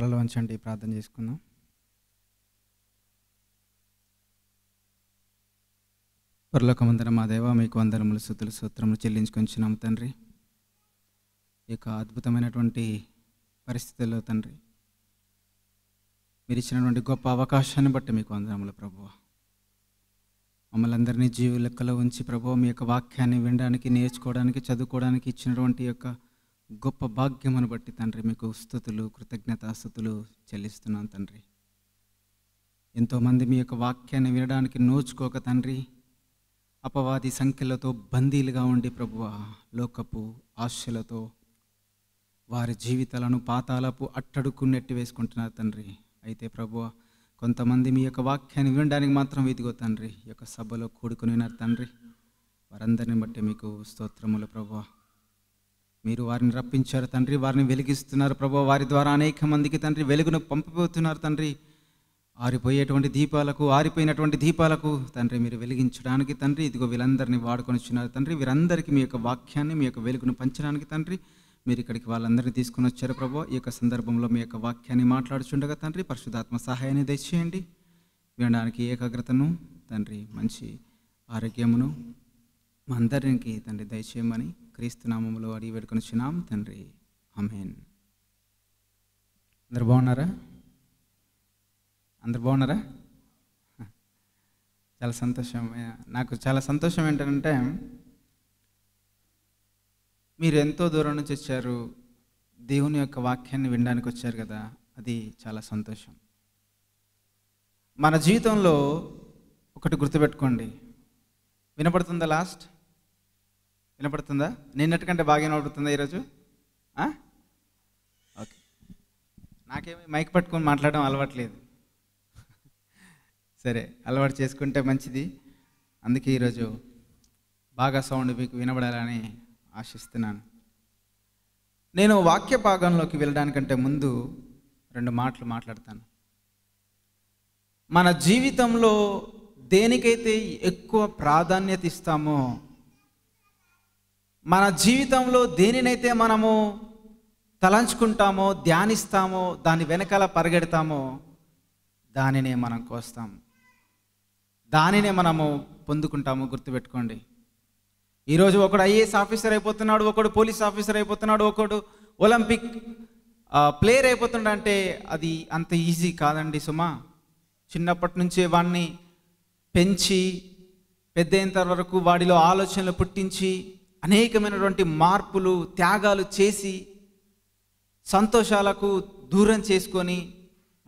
తలలు వంచండి ప్రార్థన చేసుకుందాం పరలోకమందర మా దేవ మీకు ముల శుద్ధులు సూత్రములు చెల్లించుకొంచున్నాము తండ్రి ఈ యొక్క అద్భుతమైనటువంటి పరిస్థితుల్లో తండ్రి మీరు ఇచ్చినటువంటి గొప్ప అవకాశాన్ని బట్టి మీకు వందనములు ప్రభువ మమ్మల్ని అందరినీ జీవులెక్కలో లెక్కలో ఉంచి ప్రభు మీ యొక్క వాక్యాన్ని వినడానికి నేర్చుకోవడానికి చదువుకోవడానికి ఇచ్చినటువంటి యొక్క గొప్ప భాగ్యమును బట్టి తండ్రి మీకు స్థుతులు కృతజ్ఞతాస్థుతులు చెల్లిస్తున్నాను తండ్రి ఎంతోమంది మీ యొక్క వాక్యాన్ని వినడానికి నోచుకోక తండ్రి అపవాది సంఖ్యలతో బందీలుగా ఉండి ప్రభువ లోకపు ఆశలతో వారి జీవితాలను పాతాలపు అట్టడుకున్నట్టు నెట్టి వేసుకుంటున్నారు తండ్రి అయితే ప్రభువ కొంతమంది మీ యొక్క వాక్యాన్ని వినడానికి మాత్రం వెతిగో తండ్రి యొక్క సభలో కూడుకునినారు తండ్రి వారందరిని బట్టి మీకు స్తోత్రములు ప్రభువా మీరు వారిని రప్పించారు తండ్రి వారిని వెలిగిస్తున్నారు ప్రభు వారి ద్వారా అనేక మందికి తండ్రి వెలుగును పంపబోతున్నారు తండ్రి ఆరిపోయేటువంటి దీపాలకు ఆరిపోయినటువంటి దీపాలకు తండ్రి మీరు వెలిగించడానికి తండ్రి ఇదిగో వీళ్ళందరినీ వచ్చినారు తండ్రి వీరందరికీ మీ యొక్క వాక్యాన్ని మీ యొక్క వెలుగును పంచడానికి తండ్రి మీరు ఇక్కడికి వాళ్ళందరినీ తీసుకుని వచ్చారు ప్రభు ఈ యొక్క సందర్భంలో మీ యొక్క వాక్యాన్ని మాట్లాడుచుండగా తండ్రి పరిశుధాత్మ సహాయాన్ని దయచేయండి వినడానికి ఏకాగ్రతను తండ్రి మంచి ఆరోగ్యమును మా అందరికి తండ్రి దయచేయమని క్రీస్తునామంలో అడిగి పెట్టుకుని చిన్నాం తండ్రి అమేన్ అందరు బాగున్నారా అందరు బాగున్నారా చాలా సంతోషం నాకు చాలా సంతోషం ఏంటంటే మీరు ఎంతో దూరం నుంచి వచ్చారు దేవుని యొక్క వాక్యాన్ని వినడానికి వచ్చారు కదా అది చాలా సంతోషం మన జీవితంలో ఒకటి గుర్తుపెట్టుకోండి వినపడుతుందా లాస్ట్ వినపడుతుందా నిన్నటి కంటే బాగా వినపడుతుందా ఈరోజు ఓకే నాకేమి మైక్ పట్టుకొని మాట్లాడడం అలవాట్లేదు సరే అలవాటు చేసుకుంటే మంచిది అందుకే ఈరోజు బాగా సౌండ్ మీకు వినబడాలని ఆశిస్తున్నాను నేను వాక్య భాగంలోకి వెళ్ళడానికంటే ముందు రెండు మాటలు మాట్లాడతాను మన జీవితంలో దేనికైతే ఎక్కువ ప్రాధాన్యత ఇస్తామో మన జీవితంలో దేనినైతే మనము తలంచుకుంటామో ధ్యానిస్తామో దాని వెనకాల పరిగెడతామో దానినే మనం కోస్తాం దానినే మనము పొందుకుంటాము గుర్తుపెట్టుకోండి ఈరోజు ఒకడు ఐఏఎస్ ఆఫీసర్ అయిపోతున్నాడు ఒకడు పోలీస్ ఆఫీసర్ అయిపోతున్నాడు ఒకడు ఒలింపిక్ ప్లేయర్ అయిపోతున్నాడు అంటే అది అంత ఈజీ కాదండి సుమా చిన్నప్పటి నుంచే వాడిని పెంచి పెద్ద అయిన వరకు వాడిలో ఆలోచనలు పుట్టించి అనేకమైనటువంటి మార్పులు త్యాగాలు చేసి సంతోషాలకు దూరం చేసుకొని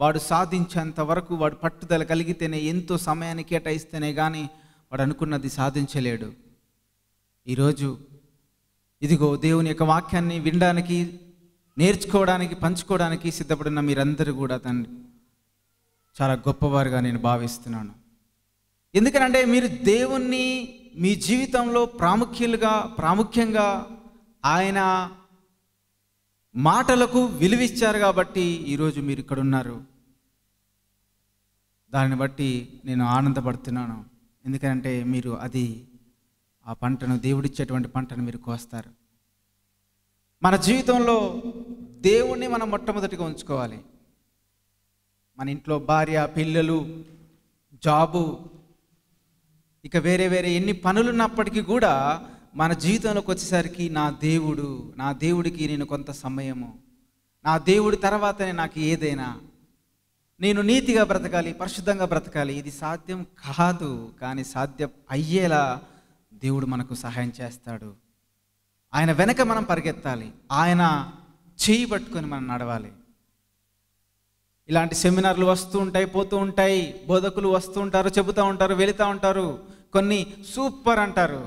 వాడు సాధించేంత వరకు వాడు పట్టుదల కలిగితేనే ఎంతో సమయాన్ని కేటాయిస్తేనే కానీ వాడు అనుకున్నది సాధించలేడు ఈరోజు ఇదిగో దేవుని యొక్క వాక్యాన్ని వినడానికి నేర్చుకోవడానికి పంచుకోవడానికి సిద్ధపడిన మీరందరూ కూడా తను చాలా గొప్పవారుగా నేను భావిస్తున్నాను ఎందుకనంటే మీరు దేవుణ్ణి మీ జీవితంలో ప్రాముఖ్యులుగా ప్రాముఖ్యంగా ఆయన మాటలకు విలువిచ్చారు కాబట్టి ఈరోజు మీరు ఇక్కడ ఉన్నారు దాన్ని బట్టి నేను ఆనందపడుతున్నాను ఎందుకంటే మీరు అది ఆ పంటను దేవుడిచ్చేటువంటి పంటను మీరు కోస్తారు మన జీవితంలో దేవుణ్ణి మనం మొట్టమొదటిగా ఉంచుకోవాలి మన ఇంట్లో భార్య పిల్లలు జాబు ఇక వేరే వేరే ఎన్ని పనులున్నప్పటికీ కూడా మన జీవితంలోకి వచ్చేసరికి నా దేవుడు నా దేవుడికి నేను కొంత సమయము నా దేవుడి తర్వాతనే నాకు ఏదైనా నేను నీతిగా బ్రతకాలి పరిశుద్ధంగా బ్రతకాలి ఇది సాధ్యం కాదు కానీ సాధ్యం అయ్యేలా దేవుడు మనకు సహాయం చేస్తాడు ఆయన వెనక మనం పరిగెత్తాలి ఆయన చేయి పట్టుకొని మనం నడవాలి ఇలాంటి సెమినార్లు వస్తూ ఉంటాయి పోతూ ఉంటాయి బోధకులు వస్తూ ఉంటారు చెబుతూ ఉంటారు వెళుతూ ఉంటారు కొన్ని సూపర్ అంటారు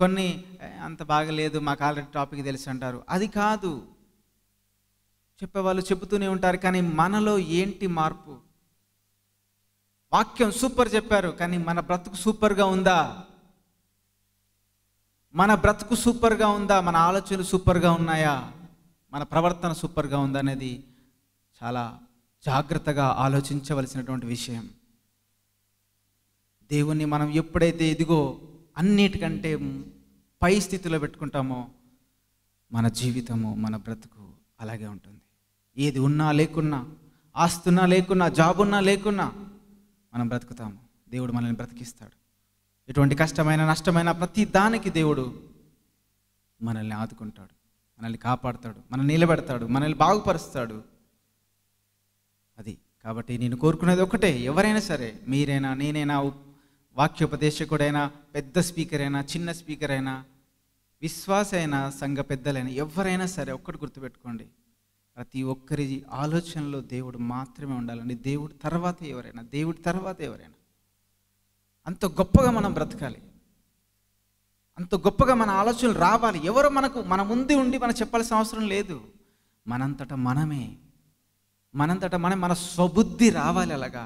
కొన్ని అంత బాగలేదు మాకు ఆల్రెడీ టాపిక్ తెలిసి అంటారు అది కాదు చెప్పేవాళ్ళు చెబుతూనే ఉంటారు కానీ మనలో ఏంటి మార్పు వాక్యం సూపర్ చెప్పారు కానీ మన బ్రతుకు సూపర్గా ఉందా మన బ్రతుకు సూపర్గా ఉందా మన ఆలోచనలు సూపర్గా ఉన్నాయా మన ప్రవర్తన సూపర్గా ఉందా అనేది చాలా జాగ్రత్తగా ఆలోచించవలసినటువంటి విషయం దేవుణ్ణి మనం ఎప్పుడైతే ఇదిగో అన్నిటికంటే పై స్థితిలో పెట్టుకుంటామో మన జీవితము మన బ్రతుకు అలాగే ఉంటుంది ఏది ఉన్నా లేకున్నా ఆస్తున్నా లేకున్నా జాబ్ ఉన్నా లేకున్నా మనం బ్రతుకుతాము దేవుడు మనల్ని బ్రతికిస్తాడు ఎటువంటి కష్టమైన నష్టమైన ప్రతి దానికి దేవుడు మనల్ని ఆదుకుంటాడు మనల్ని కాపాడుతాడు మనల్ని నిలబెడతాడు మనల్ని బాగుపరుస్తాడు అది కాబట్టి నేను కోరుకునేది ఒకటే ఎవరైనా సరే మీరైనా నేనైనా వాక్యోపదేశకుడైనా పెద్ద స్పీకర్ అయినా చిన్న స్పీకర్ అయినా విశ్వాస అయినా సంఘ పెద్దలైనా ఎవరైనా సరే ఒక్కటి గుర్తుపెట్టుకోండి ప్రతి ఒక్కరి ఆలోచనలో దేవుడు మాత్రమే ఉండాలండి దేవుడి తర్వాత ఎవరైనా దేవుడి తర్వాత ఎవరైనా అంత గొప్పగా మనం బ్రతకాలి అంత గొప్పగా మన ఆలోచనలు రావాలి ఎవరు మనకు మన ముందు ఉండి మనం చెప్పాల్సిన అవసరం లేదు మనంతట మనమే మనంతట మనం మన స్వబుద్ధి రావాలి అలాగా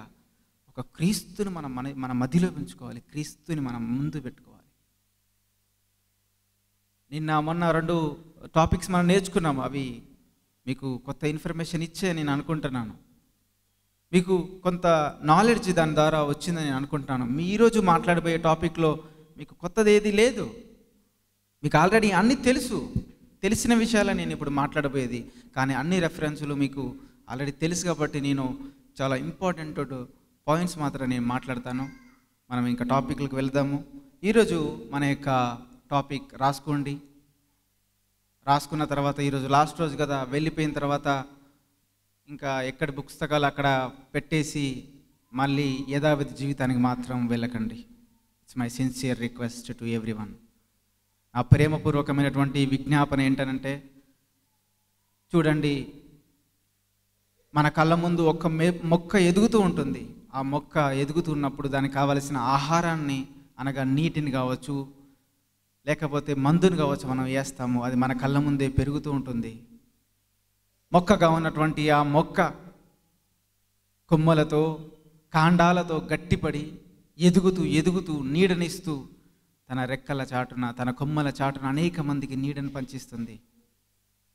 ఒక క్రీస్తుని మనం మన మన మదిలో పెంచుకోవాలి క్రీస్తుని మనం ముందు పెట్టుకోవాలి నిన్న మొన్న రెండు టాపిక్స్ మనం నేర్చుకున్నాం అవి మీకు కొత్త ఇన్ఫర్మేషన్ ఇచ్చే నేను అనుకుంటున్నాను మీకు కొంత నాలెడ్జ్ దాని ద్వారా వచ్చిందని నేను అనుకుంటాను మీ ఈరోజు మాట్లాడబోయే టాపిక్లో మీకు కొత్తది ఏది లేదు మీకు ఆల్రెడీ అన్నీ తెలుసు తెలిసిన విషయాలే నేను ఇప్పుడు మాట్లాడబోయేది కానీ అన్ని రెఫరెన్సులు మీకు ఆల్రెడీ తెలుసు కాబట్టి నేను చాలా ఇంపార్టెంట్ పాయింట్స్ మాత్రం నేను మాట్లాడతాను మనం ఇంకా టాపిక్లకు వెళ్దాము ఈరోజు మన యొక్క టాపిక్ రాసుకోండి రాసుకున్న తర్వాత ఈరోజు లాస్ట్ రోజు కదా వెళ్ళిపోయిన తర్వాత ఇంకా ఎక్కడ పుస్తకాలు అక్కడ పెట్టేసి మళ్ళీ యథావిధి జీవితానికి మాత్రం వెళ్ళకండి it's my sincere request to everyone ఆ ప్రేమపూర్వకమైనటువంటి విజ్ఞాపన ఏంటనంటే చూడండి మన కళ్ళ ముందు ఒక్క మే మొక్క ఎదుగుతూ ఉంటుంది ఆ మొక్క ఎదుగుతున్నప్పుడు దానికి కావలసిన ఆహారాన్ని అనగా నీటిని కావచ్చు లేకపోతే మందుని కావచ్చు మనం వేస్తాము అది మన కళ్ళ ముందే పెరుగుతూ ఉంటుంది మొక్కగా ఉన్నటువంటి ఆ మొక్క కొమ్మలతో కాండాలతో గట్టిపడి ఎదుగుతూ ఎదుగుతూ నీడనిస్తూ తన రెక్కల చాటున తన కొమ్మల చాటున అనేక మందికి నీడను పంచిస్తుంది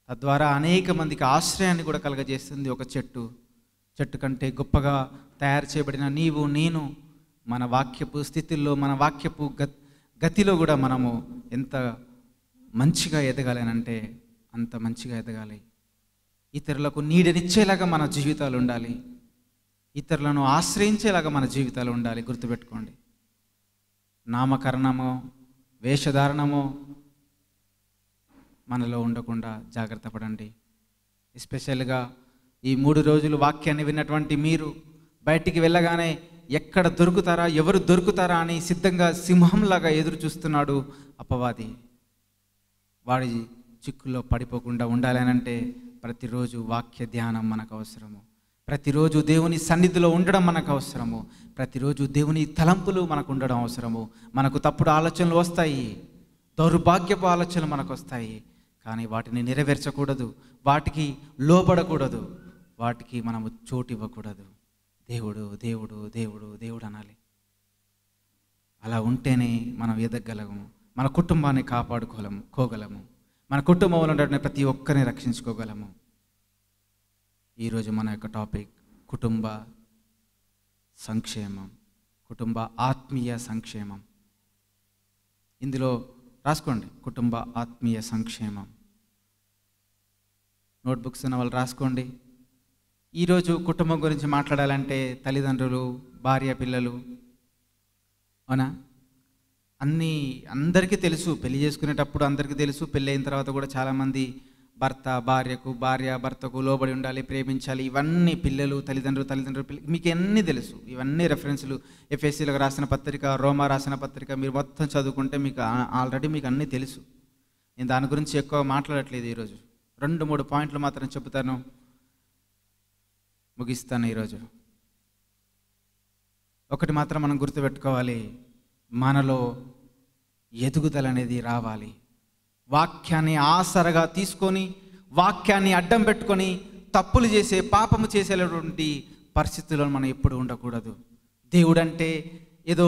తద్వారా అనేక మందికి ఆశ్రయాన్ని కూడా కలగజేస్తుంది ఒక చెట్టు చెట్టు కంటే గొప్పగా తయారు చేయబడిన నీవు నేను మన వాక్యపు స్థితిలో మన వాక్యపు గతిలో కూడా మనము ఎంత మంచిగా ఎదగాలనంటే అంత మంచిగా ఎదగాలి ఇతరులకు నీడనిచ్చేలాగా మన జీవితాలు ఉండాలి ఇతరులను ఆశ్రయించేలాగా మన జీవితాలు ఉండాలి గుర్తుపెట్టుకోండి నామకరణమో వేషధారణమో మనలో ఉండకుండా జాగ్రత్త పడండి ఎస్పెషల్గా ఈ మూడు రోజులు వాక్యాన్ని విన్నటువంటి మీరు బయటికి వెళ్ళగానే ఎక్కడ దొరుకుతారా ఎవరు దొరుకుతారా అని సిద్ధంగా సింహంలాగా ఎదురు చూస్తున్నాడు అపవాది వాడి చిక్కుల్లో పడిపోకుండా ఉండాలనంటే ప్రతిరోజు వాక్య ధ్యానం మనకు అవసరము ప్రతిరోజు దేవుని సన్నిధిలో ఉండడం మనకు అవసరము ప్రతిరోజు దేవుని తలంపులు మనకు ఉండడం అవసరము మనకు తప్పుడు ఆలోచనలు వస్తాయి దౌర్భాగ్యపు ఆలోచనలు మనకు వస్తాయి కానీ వాటిని నెరవేర్చకూడదు వాటికి లోబడకూడదు వాటికి మనము చోటు ఇవ్వకూడదు దేవుడు దేవుడు దేవుడు దేవుడు అనాలి అలా ఉంటేనే మనం ఎదగలము మన కుటుంబాన్ని కాపాడుకోగలము కోగలము మన కుటుంబంలో ఉండే ప్రతి ఒక్కరిని రక్షించుకోగలము ఈరోజు మన యొక్క టాపిక్ కుటుంబ సంక్షేమం కుటుంబ ఆత్మీయ సంక్షేమం ఇందులో రాసుకోండి కుటుంబ ఆత్మీయ సంక్షేమం నోట్బుక్స్ ఉన్న వాళ్ళు రాసుకోండి ఈరోజు కుటుంబం గురించి మాట్లాడాలంటే తల్లిదండ్రులు భార్య పిల్లలు అవునా అన్నీ అందరికీ తెలుసు పెళ్లి చేసుకునేటప్పుడు అందరికీ తెలుసు పెళ్ళి అయిన తర్వాత కూడా చాలామంది భర్త భార్యకు భార్య భర్తకు లోబడి ఉండాలి ప్రేమించాలి ఇవన్నీ పిల్లలు తల్లిదండ్రులు తల్లిదండ్రులు పిల్ల మీకు అన్నీ తెలుసు ఇవన్నీ రెఫరెన్స్లు ఎఫ్ఎస్సీలకు రాసిన పత్రిక రోమా రాసిన పత్రిక మీరు మొత్తం చదువుకుంటే మీకు ఆల్రెడీ మీకు అన్నీ తెలుసు నేను దాని గురించి ఎక్కువ మాట్లాడట్లేదు ఈరోజు రెండు మూడు పాయింట్లు మాత్రం చెబుతాను ముగిస్తాను ఈరోజు ఒకటి మాత్రం మనం గుర్తుపెట్టుకోవాలి మనలో ఎదుగుదల అనేది రావాలి వాక్యాన్ని ఆసరగా తీసుకొని వాక్యాన్ని అడ్డం పెట్టుకొని తప్పులు చేసే పాపము చేసేటువంటి పరిస్థితుల్లో మనం ఎప్పుడు ఉండకూడదు దేవుడంటే ఏదో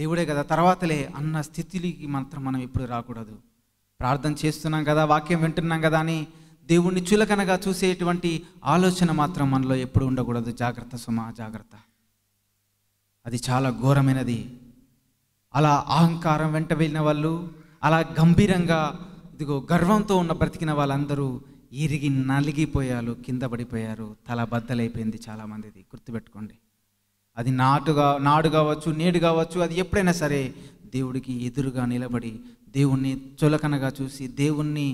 దేవుడే కదా తర్వాతలే అన్న స్థితికి మాత్రం మనం ఎప్పుడు రాకూడదు ప్రార్థన చేస్తున్నాం కదా వాక్యం వింటున్నాం కదా అని దేవుణ్ణి చులకనగా చూసేటువంటి ఆలోచన మాత్రం మనలో ఎప్పుడు ఉండకూడదు జాగ్రత్త సుమ జాగ్రత్త అది చాలా ఘోరమైనది అలా అహంకారం వెంట వెళ్ళిన వాళ్ళు అలా గంభీరంగా ఇదిగో గర్వంతో ఉన్న బ్రతికిన వాళ్ళందరూ ఇరిగి నలిగిపోయారు కింద పడిపోయారు తల బద్దలైపోయింది చాలామందిది గుర్తుపెట్టుకోండి అది నాటుగా నాడు కావచ్చు నేడు కావచ్చు అది ఎప్పుడైనా సరే దేవుడికి ఎదురుగా నిలబడి దేవుణ్ణి చులకనగా చూసి దేవుణ్ణి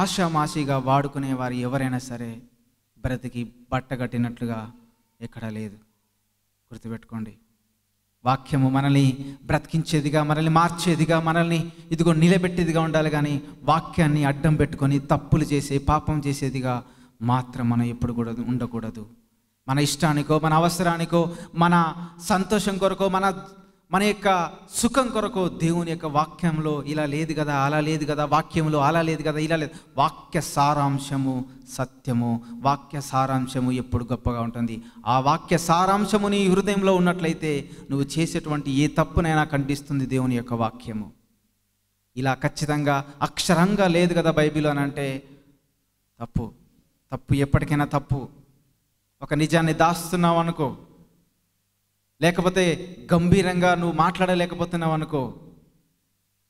ఆషామాషిగా వాడుకునేవారు ఎవరైనా సరే బ్రతికి బట్టగట్టినట్లుగా ఎక్కడా లేదు గుర్తుపెట్టుకోండి వాక్యము మనల్ని బ్రతికించేదిగా మనల్ని మార్చేదిగా మనల్ని ఇదిగో నిలబెట్టేదిగా ఉండాలి కానీ వాక్యాన్ని అడ్డం పెట్టుకొని తప్పులు చేసే పాపం చేసేదిగా మాత్రం మనం ఎప్పుడు కూడా ఉండకూడదు మన ఇష్టానికో మన అవసరానికో మన సంతోషం కొరకో మన మన యొక్క సుఖం కొరకు దేవుని యొక్క వాక్యంలో ఇలా లేదు కదా అలా లేదు కదా వాక్యంలో అలా లేదు కదా ఇలా లేదు వాక్య సారాంశము సత్యము వాక్య సారాంశము ఎప్పుడు గొప్పగా ఉంటుంది ఆ వాక్య సారాంశము నీ హృదయంలో ఉన్నట్లయితే నువ్వు చేసేటువంటి ఏ తప్పునైనా ఖండిస్తుంది దేవుని యొక్క వాక్యము ఇలా ఖచ్చితంగా అక్షరంగా లేదు కదా బైబిల్ అని అంటే తప్పు తప్పు ఎప్పటికైనా తప్పు ఒక నిజాన్ని దాస్తున్నావు అనుకో లేకపోతే గంభీరంగా నువ్వు మాట్లాడలేకపోతున్నావు అనుకో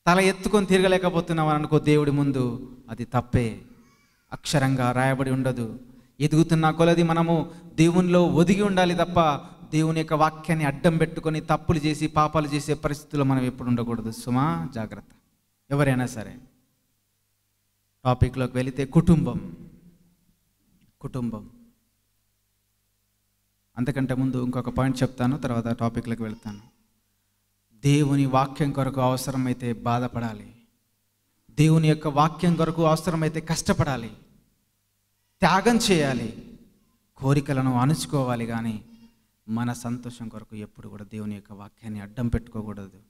తల ఎత్తుకొని తిరగలేకపోతున్నావు అనుకో దేవుడి ముందు అది తప్పే అక్షరంగా రాయబడి ఉండదు ఎదుగుతున్న కొలది మనము దేవునిలో ఒదిగి ఉండాలి తప్ప దేవుని యొక్క వాక్యాన్ని అడ్డం పెట్టుకొని తప్పులు చేసి పాపాలు చేసే పరిస్థితుల్లో మనం ఎప్పుడు ఉండకూడదు సుమా జాగ్రత్త ఎవరైనా సరే టాపిక్లోకి వెళితే కుటుంబం కుటుంబం అంతకంటే ముందు ఇంకొక పాయింట్ చెప్తాను తర్వాత టాపిక్లకు వెళ్తాను దేవుని వాక్యం కొరకు అవసరమైతే బాధపడాలి దేవుని యొక్క వాక్యం కొరకు అవసరమైతే కష్టపడాలి త్యాగం చేయాలి కోరికలను అణుచుకోవాలి కానీ మన సంతోషం కొరకు ఎప్పుడు కూడా దేవుని యొక్క వాక్యాన్ని అడ్డం పెట్టుకోకూడదు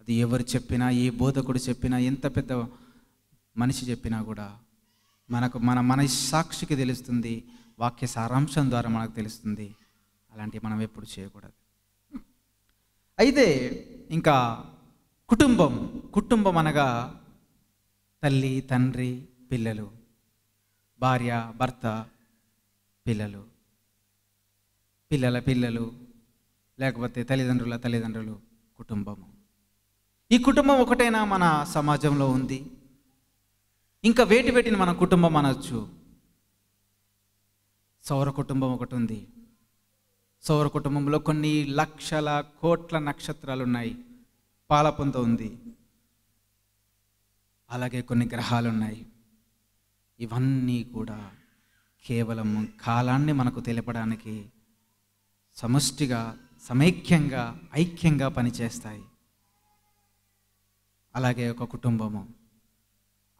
అది ఎవరు చెప్పినా ఏ బోధకుడు చెప్పినా ఎంత పెద్ద మనిషి చెప్పినా కూడా మనకు మన మన సాక్షికి తెలుస్తుంది వాక్య సారాంశం ద్వారా మనకు తెలుస్తుంది అలాంటివి మనం ఎప్పుడు చేయకూడదు అయితే ఇంకా కుటుంబం కుటుంబం అనగా తల్లి తండ్రి పిల్లలు భార్య భర్త పిల్లలు పిల్లల పిల్లలు లేకపోతే తల్లిదండ్రుల తల్లిదండ్రులు కుటుంబము ఈ కుటుంబం ఒకటైనా మన సమాజంలో ఉంది ఇంకా వేటి వేటిని మన కుటుంబం అనొచ్చు సౌర కుటుంబం ఒకటి ఉంది సౌర కుటుంబంలో కొన్ని లక్షల కోట్ల నక్షత్రాలు ఉన్నాయి పాలపుంత ఉంది అలాగే కొన్ని గ్రహాలు ఉన్నాయి ఇవన్నీ కూడా కేవలం కాలాన్ని మనకు తెలపడానికి సమష్టిగా సమైక్యంగా ఐక్యంగా పనిచేస్తాయి అలాగే ఒక కుటుంబము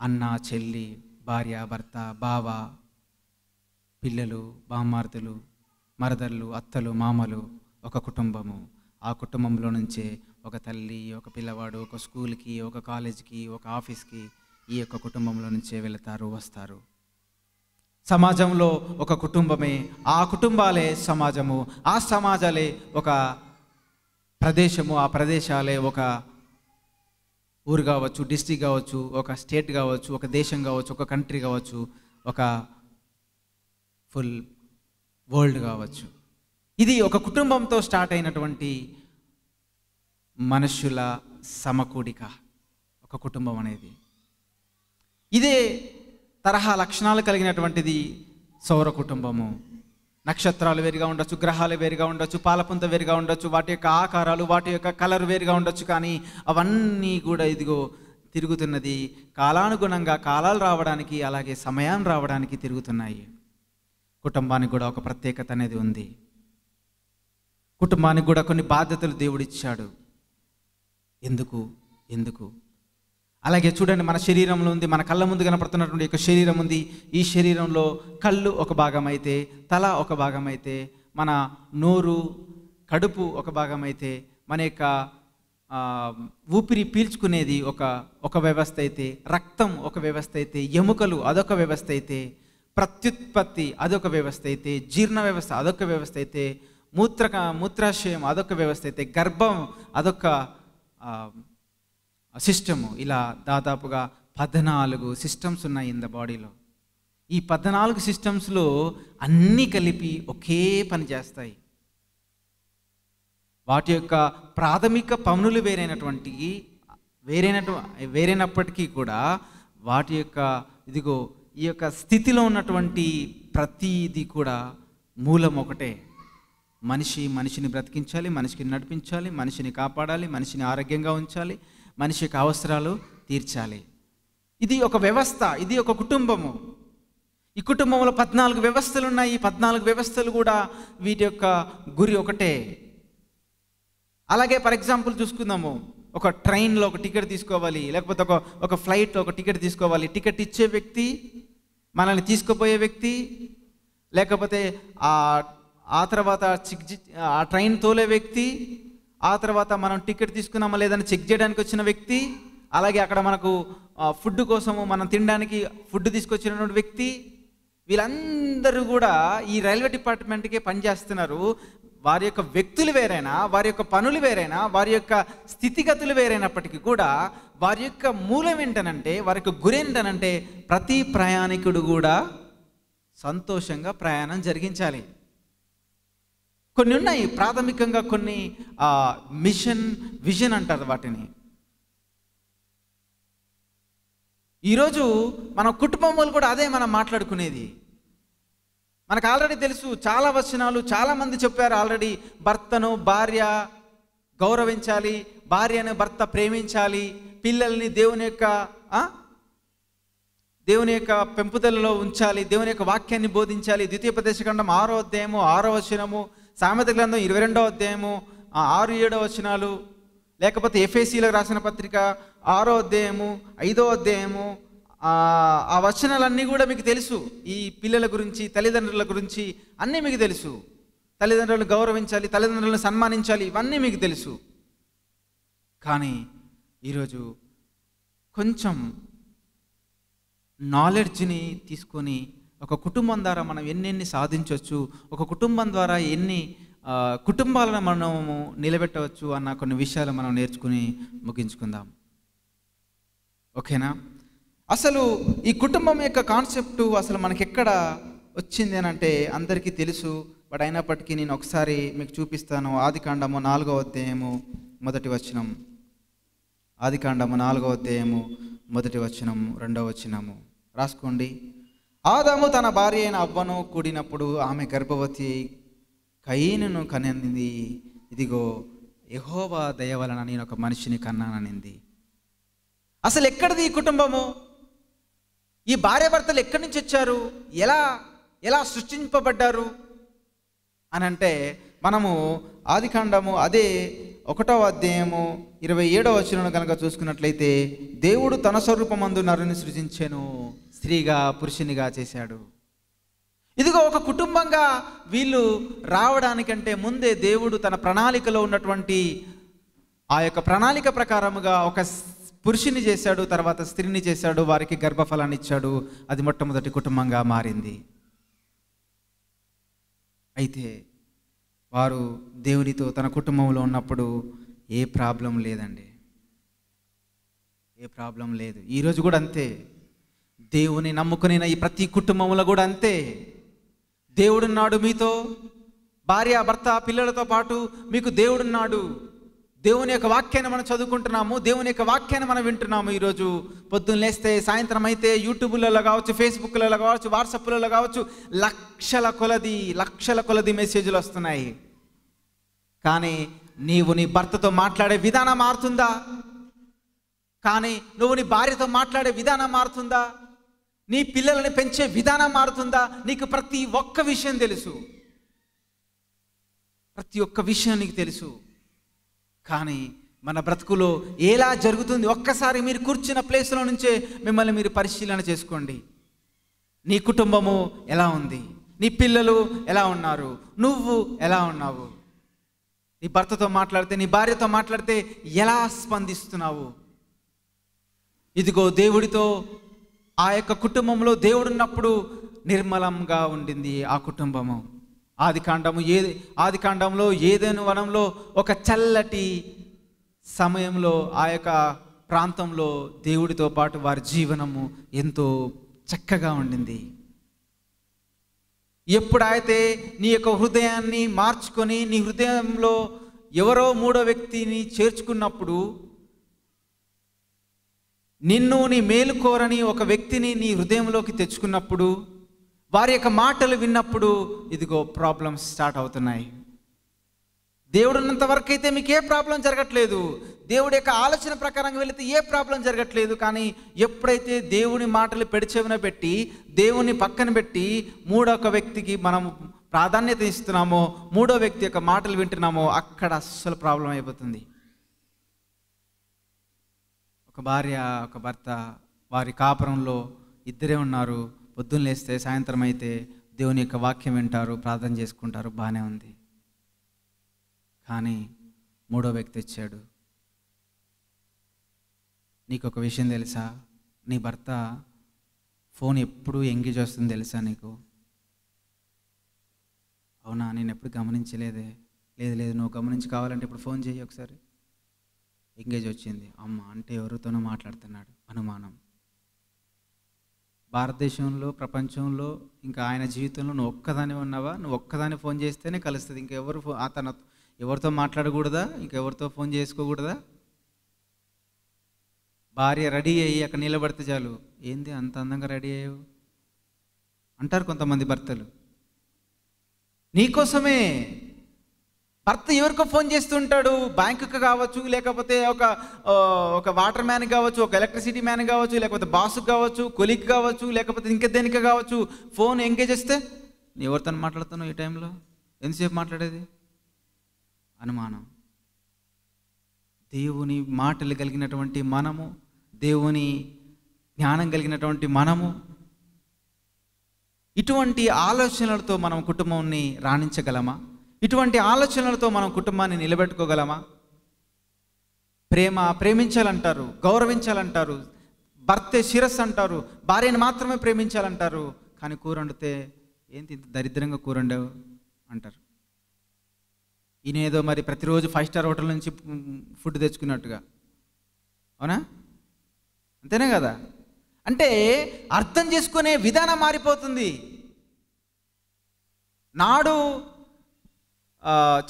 అన్న చెల్లి భార్య భర్త బావ పిల్లలు బామ్మార్తెలు మరదళ్ళు అత్తలు మామలు ఒక కుటుంబము ఆ కుటుంబంలో నుంచే ఒక తల్లి ఒక పిల్లవాడు ఒక స్కూల్కి ఒక కాలేజీకి ఒక ఆఫీస్కి ఈ యొక్క కుటుంబంలో నుంచే వెళతారు వస్తారు సమాజంలో ఒక కుటుంబమే ఆ కుటుంబాలే సమాజము ఆ సమాజాలే ఒక ప్రదేశము ఆ ప్రదేశాలే ఒక ఊరు కావచ్చు డిస్టిక్ కావచ్చు ఒక స్టేట్ కావచ్చు ఒక దేశం కావచ్చు ఒక కంట్రీ కావచ్చు ఒక ఫుల్ వరల్డ్ కావచ్చు ఇది ఒక కుటుంబంతో స్టార్ట్ అయినటువంటి మనుషుల సమకూడిక ఒక కుటుంబం అనేది ఇదే తరహా లక్షణాలు కలిగినటువంటిది సౌర కుటుంబము నక్షత్రాలు వేరుగా ఉండొచ్చు గ్రహాలు వేరుగా ఉండొచ్చు పాలపుంత వేరుగా ఉండొచ్చు వాటి యొక్క ఆకారాలు వాటి యొక్క కలర్ వేరుగా ఉండొచ్చు కానీ అవన్నీ కూడా ఇదిగో తిరుగుతున్నది కాలానుగుణంగా కాలాలు రావడానికి అలాగే సమయాన్ని రావడానికి తిరుగుతున్నాయి కుటుంబానికి కూడా ఒక ప్రత్యేకత అనేది ఉంది కుటుంబానికి కూడా కొన్ని బాధ్యతలు దేవుడిచ్చాడు ఎందుకు ఎందుకు అలాగే చూడండి మన శరీరంలో ఉంది మన కళ్ళ ముందు కనపడుతున్నటువంటి యొక్క శరీరం ఉంది ఈ శరీరంలో కళ్ళు ఒక భాగం అయితే తల ఒక భాగం అయితే మన నోరు కడుపు ఒక భాగం అయితే మన యొక్క ఊపిరి పీల్చుకునేది ఒక ఒక వ్యవస్థ అయితే రక్తం ఒక వ్యవస్థ అయితే ఎముకలు అదొక వ్యవస్థ అయితే ప్రత్యుత్పత్తి అదొక వ్యవస్థ అయితే జీర్ణ వ్యవస్థ అదొక వ్యవస్థ అయితే మూత్రక మూత్రాశయం అదొక వ్యవస్థ అయితే గర్భం అదొక సిస్టము ఇలా దాదాపుగా పద్నాలుగు సిస్టమ్స్ ఉన్నాయి ఇన్ ద బాడీలో ఈ పద్నాలుగు సిస్టమ్స్లో అన్నీ కలిపి ఒకే పని చేస్తాయి వాటి యొక్క ప్రాథమిక పనులు వేరైనటువంటి వేరైనటు వేరైనప్పటికీ కూడా వాటి యొక్క ఇదిగో ఈ యొక్క స్థితిలో ఉన్నటువంటి ప్రతీది కూడా మూలం ఒకటే మనిషి మనిషిని బ్రతికించాలి మనిషిని నడిపించాలి మనిషిని కాపాడాలి మనిషిని ఆరోగ్యంగా ఉంచాలి మనిషికి అవసరాలు తీర్చాలి ఇది ఒక వ్యవస్థ ఇది ఒక కుటుంబము ఈ కుటుంబంలో పద్నాలుగు వ్యవస్థలు ఉన్నాయి ఈ పద్నాలుగు వ్యవస్థలు కూడా వీటి యొక్క గురి ఒకటే అలాగే ఫర్ ఎగ్జాంపుల్ చూసుకుందాము ఒక ట్రైన్లో ఒక టికెట్ తీసుకోవాలి లేకపోతే ఒక ఒక ఫ్లైట్లో ఒక టికెట్ తీసుకోవాలి టికెట్ ఇచ్చే వ్యక్తి మనల్ని తీసుకుపోయే వ్యక్తి లేకపోతే ఆ తర్వాత చిక్ ఆ ట్రైన్ తోలే వ్యక్తి ఆ తర్వాత మనం టికెట్ తీసుకున్నామా లేదని చెక్ చేయడానికి వచ్చిన వ్యక్తి అలాగే అక్కడ మనకు ఫుడ్ కోసము మనం తినడానికి ఫుడ్ తీసుకొచ్చినటువంటి వ్యక్తి వీళ్ళందరూ కూడా ఈ రైల్వే డిపార్ట్మెంట్కే పనిచేస్తున్నారు వారి యొక్క వ్యక్తులు వేరైనా వారి యొక్క పనులు వేరైనా వారి యొక్క స్థితిగతులు వేరైనప్పటికీ కూడా వారి యొక్క మూలం ఏంటనంటే వారి యొక్క గురి ఏంటనంటే ప్రతి ప్రయాణికుడు కూడా సంతోషంగా ప్రయాణం జరిగించాలి కొన్ని ఉన్నాయి ప్రాథమికంగా కొన్ని మిషన్ విజన్ అంటారు వాటిని ఈరోజు మన కుటుంబంలో కూడా అదే మనం మాట్లాడుకునేది మనకు ఆల్రెడీ తెలుసు చాలా వచనాలు చాలామంది చెప్పారు ఆల్రెడీ భర్తను భార్య గౌరవించాలి భార్యను భర్త ప్రేమించాలి పిల్లల్ని దేవుని యొక్క దేవుని యొక్క పెంపుదలలో ఉంచాలి దేవుని యొక్క వాక్యాన్ని బోధించాలి ద్వితీయ ప్రదేశఖండం ఆరో అధ్యాయము ఆరో వచనము సామెత గ్రంథం ఇరవై రెండో అధ్యాయము ఆరు ఏడో వచనాలు లేకపోతే ఎఫ్ఏసీలో రాసిన పత్రిక ఆరో అధ్యాయము ఐదో అధ్యాయము ఆ వచనాలన్నీ కూడా మీకు తెలుసు ఈ పిల్లల గురించి తల్లిదండ్రుల గురించి అన్నీ మీకు తెలుసు తల్లిదండ్రులను గౌరవించాలి తల్లిదండ్రులను సన్మానించాలి ఇవన్నీ మీకు తెలుసు కానీ ఈరోజు కొంచెం నాలెడ్జ్ని తీసుకొని ఒక కుటుంబం ద్వారా మనం ఎన్నెన్ని సాధించవచ్చు ఒక కుటుంబం ద్వారా ఎన్ని కుటుంబాలను మనము నిలబెట్టవచ్చు అన్న కొన్ని విషయాలు మనం నేర్చుకుని ముగించుకుందాం ఓకేనా అసలు ఈ కుటుంబం యొక్క కాన్సెప్టు అసలు మనకెక్కడ వచ్చింది అని అంటే అందరికీ తెలుసు బట్ అయినప్పటికీ నేను ఒకసారి మీకు చూపిస్తాను ఆది కాండము నాలుగో అధ్యాయము మొదటి వచనం ఆది కాండము నాలుగో అధ్యాయము మొదటి వచనం రెండవ వచనము రాసుకోండి ఆదాము తన భార్య అయిన అవ్వను కూడినప్పుడు ఆమె గర్భవతి కయీనును కనింది ఇదిగో యహోవా దయ వలన నేను ఒక మనిషిని కన్నాననింది అసలు ఎక్కడిది ఈ కుటుంబము ఈ భార్యాభర్తలు ఎక్కడి నుంచి వచ్చారు ఎలా ఎలా సృష్టింపబడ్డారు అని అంటే మనము ఆదికాండము అదే ఒకటో అధ్యాయము ఇరవై ఏడవ వచనం కనుక చూసుకున్నట్లయితే దేవుడు తన స్వరూపమందు నరుని సృజించాను స్త్రీగా పురుషునిగా చేశాడు ఇదిగో ఒక కుటుంబంగా వీళ్ళు రావడానికంటే ముందే దేవుడు తన ప్రణాళికలో ఉన్నటువంటి ఆ యొక్క ప్రణాళిక ప్రకారముగా ఒక పురుషుని చేశాడు తర్వాత స్త్రీని చేశాడు వారికి గర్భఫలాన్ని ఇచ్చాడు అది మొట్టమొదటి కుటుంబంగా మారింది అయితే వారు దేవునితో తన కుటుంబంలో ఉన్నప్పుడు ఏ ప్రాబ్లం లేదండి ఏ ప్రాబ్లం లేదు ఈరోజు కూడా అంతే దేవుని నమ్ముకుని ఈ ప్రతి కుటుంబంలో కూడా అంతే దేవుడున్నాడు మీతో భార్య భర్త పిల్లలతో పాటు మీకు దేవుడున్నాడు దేవుని యొక్క వాక్యాన్ని మనం చదువుకుంటున్నాము దేవుని యొక్క వాక్యాన్ని మనం వింటున్నాము ఈరోజు పొద్దున్న లేస్తే సాయంత్రం అయితే యూట్యూబ్లలో కావచ్చు ఫేస్బుక్లలో కావచ్చు వాట్సాప్లలో కావచ్చు లక్షల కొలది లక్షల కొలది మెసేజ్లు వస్తున్నాయి కానీ నీవు నీ భర్తతో మాట్లాడే విధానం మారుతుందా కానీ నువ్వు నీ భార్యతో మాట్లాడే విధానం మారుతుందా నీ పిల్లలని పెంచే విధానం మారుతుందా నీకు ప్రతి ఒక్క విషయం తెలుసు ప్రతి ఒక్క విషయం నీకు తెలుసు కానీ మన బ్రతుకులో ఎలా జరుగుతుంది ఒక్కసారి మీరు కూర్చున్న ప్లేస్లో నుంచే మిమ్మల్ని మీరు పరిశీలన చేసుకోండి నీ కుటుంబము ఎలా ఉంది నీ పిల్లలు ఎలా ఉన్నారు నువ్వు ఎలా ఉన్నావు నీ భర్తతో మాట్లాడితే నీ భార్యతో మాట్లాడితే ఎలా స్పందిస్తున్నావు ఇదిగో దేవుడితో ఆ యొక్క కుటుంబంలో దేవుడున్నప్పుడు నిర్మలంగా ఉండింది ఆ కుటుంబము ఆది కాండము ఏది ఆది కాండంలో ఏదైనా వనంలో ఒక చల్లటి సమయంలో ఆ యొక్క ప్రాంతంలో దేవుడితో పాటు వారి జీవనము ఎంతో చక్కగా ఉండింది ఎప్పుడైతే నీ యొక్క హృదయాన్ని మార్చుకొని నీ హృదయంలో ఎవరో మూడో వ్యక్తిని చేర్చుకున్నప్పుడు నిన్ను నీ మేలుకోరని ఒక వ్యక్తిని నీ హృదయంలోకి తెచ్చుకున్నప్పుడు వారి యొక్క మాటలు విన్నప్పుడు ఇదిగో ప్రాబ్లమ్స్ స్టార్ట్ అవుతున్నాయి దేవుడు ఉన్నంత వరకు అయితే మీకు ఏ ప్రాబ్లం జరగట్లేదు దేవుడి యొక్క ఆలోచన ప్రకారంగా వెళితే ఏ ప్రాబ్లం జరగట్లేదు కానీ ఎప్పుడైతే దేవుని మాటలు పెడిచేవిన పెట్టి దేవుని పక్కన పెట్టి మూడొక వ్యక్తికి మనం ప్రాధాన్యత ఇస్తున్నామో మూడో వ్యక్తి యొక్క మాటలు వింటున్నామో అక్కడ అస్సలు ప్రాబ్లం అయిపోతుంది ఒక భార్య ఒక భర్త వారి కాపురంలో ఇద్దరే ఉన్నారు పొద్దున్న లేస్తే సాయంత్రం అయితే దేవుని యొక్క వాక్యం వింటారు ప్రార్థన చేసుకుంటారు బాగానే ఉంది కానీ మూడో వ్యక్తి వచ్చాడు నీకు ఒక విషయం తెలుసా నీ భర్త ఫోన్ ఎప్పుడు ఎంగేజ్ వస్తుంది తెలుసా నీకు అవునా నేను ఎప్పుడు గమనించలేదే లేదు లేదు నువ్వు గమనించి కావాలంటే ఇప్పుడు ఫోన్ చేయి ఒకసారి ఎంగేజ్ వచ్చింది అమ్మ అంటే ఎవరితోనో మాట్లాడుతున్నాడు అనుమానం భారతదేశంలో ప్రపంచంలో ఇంకా ఆయన జీవితంలో నువ్వు ఒక్కదాని ఉన్నావా నువ్వు ఒక్కదాని ఫోన్ చేస్తేనే కలుస్తుంది ఇంకెవరు తన ఎవరితో మాట్లాడకూడదా ఇంకెవరితో ఫోన్ చేసుకోకూడదా భార్య రెడీ అయ్యి అక్కడ నిలబడితే చాలు ఏంది అంత అందంగా రెడీ అయ్యావు అంటారు కొంతమంది భర్తలు నీకోసమే భర్త ఎవరికో ఫోన్ చేస్తుంటాడు బ్యాంకుకి కావచ్చు లేకపోతే ఒక ఒక వాటర్ మ్యాన్ కావచ్చు ఒక ఎలక్ట్రిసిటీ మ్యాన్ కావచ్చు లేకపోతే బాసుకు కావచ్చు కొలిక్ కావచ్చు లేకపోతే ఇంకా దేనికి కావచ్చు ఫోన్ ఎంగేజ్ చేస్తే నీ ఎవరితో మాట్లాడుతున్నావు ఈ టైంలో ఎంతసేపు మాట్లాడేది అనుమానం దేవుని మాటలు కలిగినటువంటి మనము దేవుని జ్ఞానం కలిగినటువంటి మనము ఇటువంటి ఆలోచనలతో మనం కుటుంబాన్ని రాణించగలమా ఇటువంటి ఆలోచనలతో మనం కుటుంబాన్ని నిలబెట్టుకోగలమా ప్రేమ ప్రేమించాలంటారు గౌరవించాలంటారు భర్తే శిరస్సు అంటారు భార్యను మాత్రమే ప్రేమించాలంటారు కానీ కూర వండితే ఏంటి ఇంత దరిద్రంగా కూర వండావు అంటారు ఈయనేదో మరి ప్రతిరోజు ఫైవ్ స్టార్ హోటల్ నుంచి ఫుడ్ తెచ్చుకున్నట్టుగా అవునా అంతేనే కదా అంటే అర్థం చేసుకునే విధానం మారిపోతుంది నాడు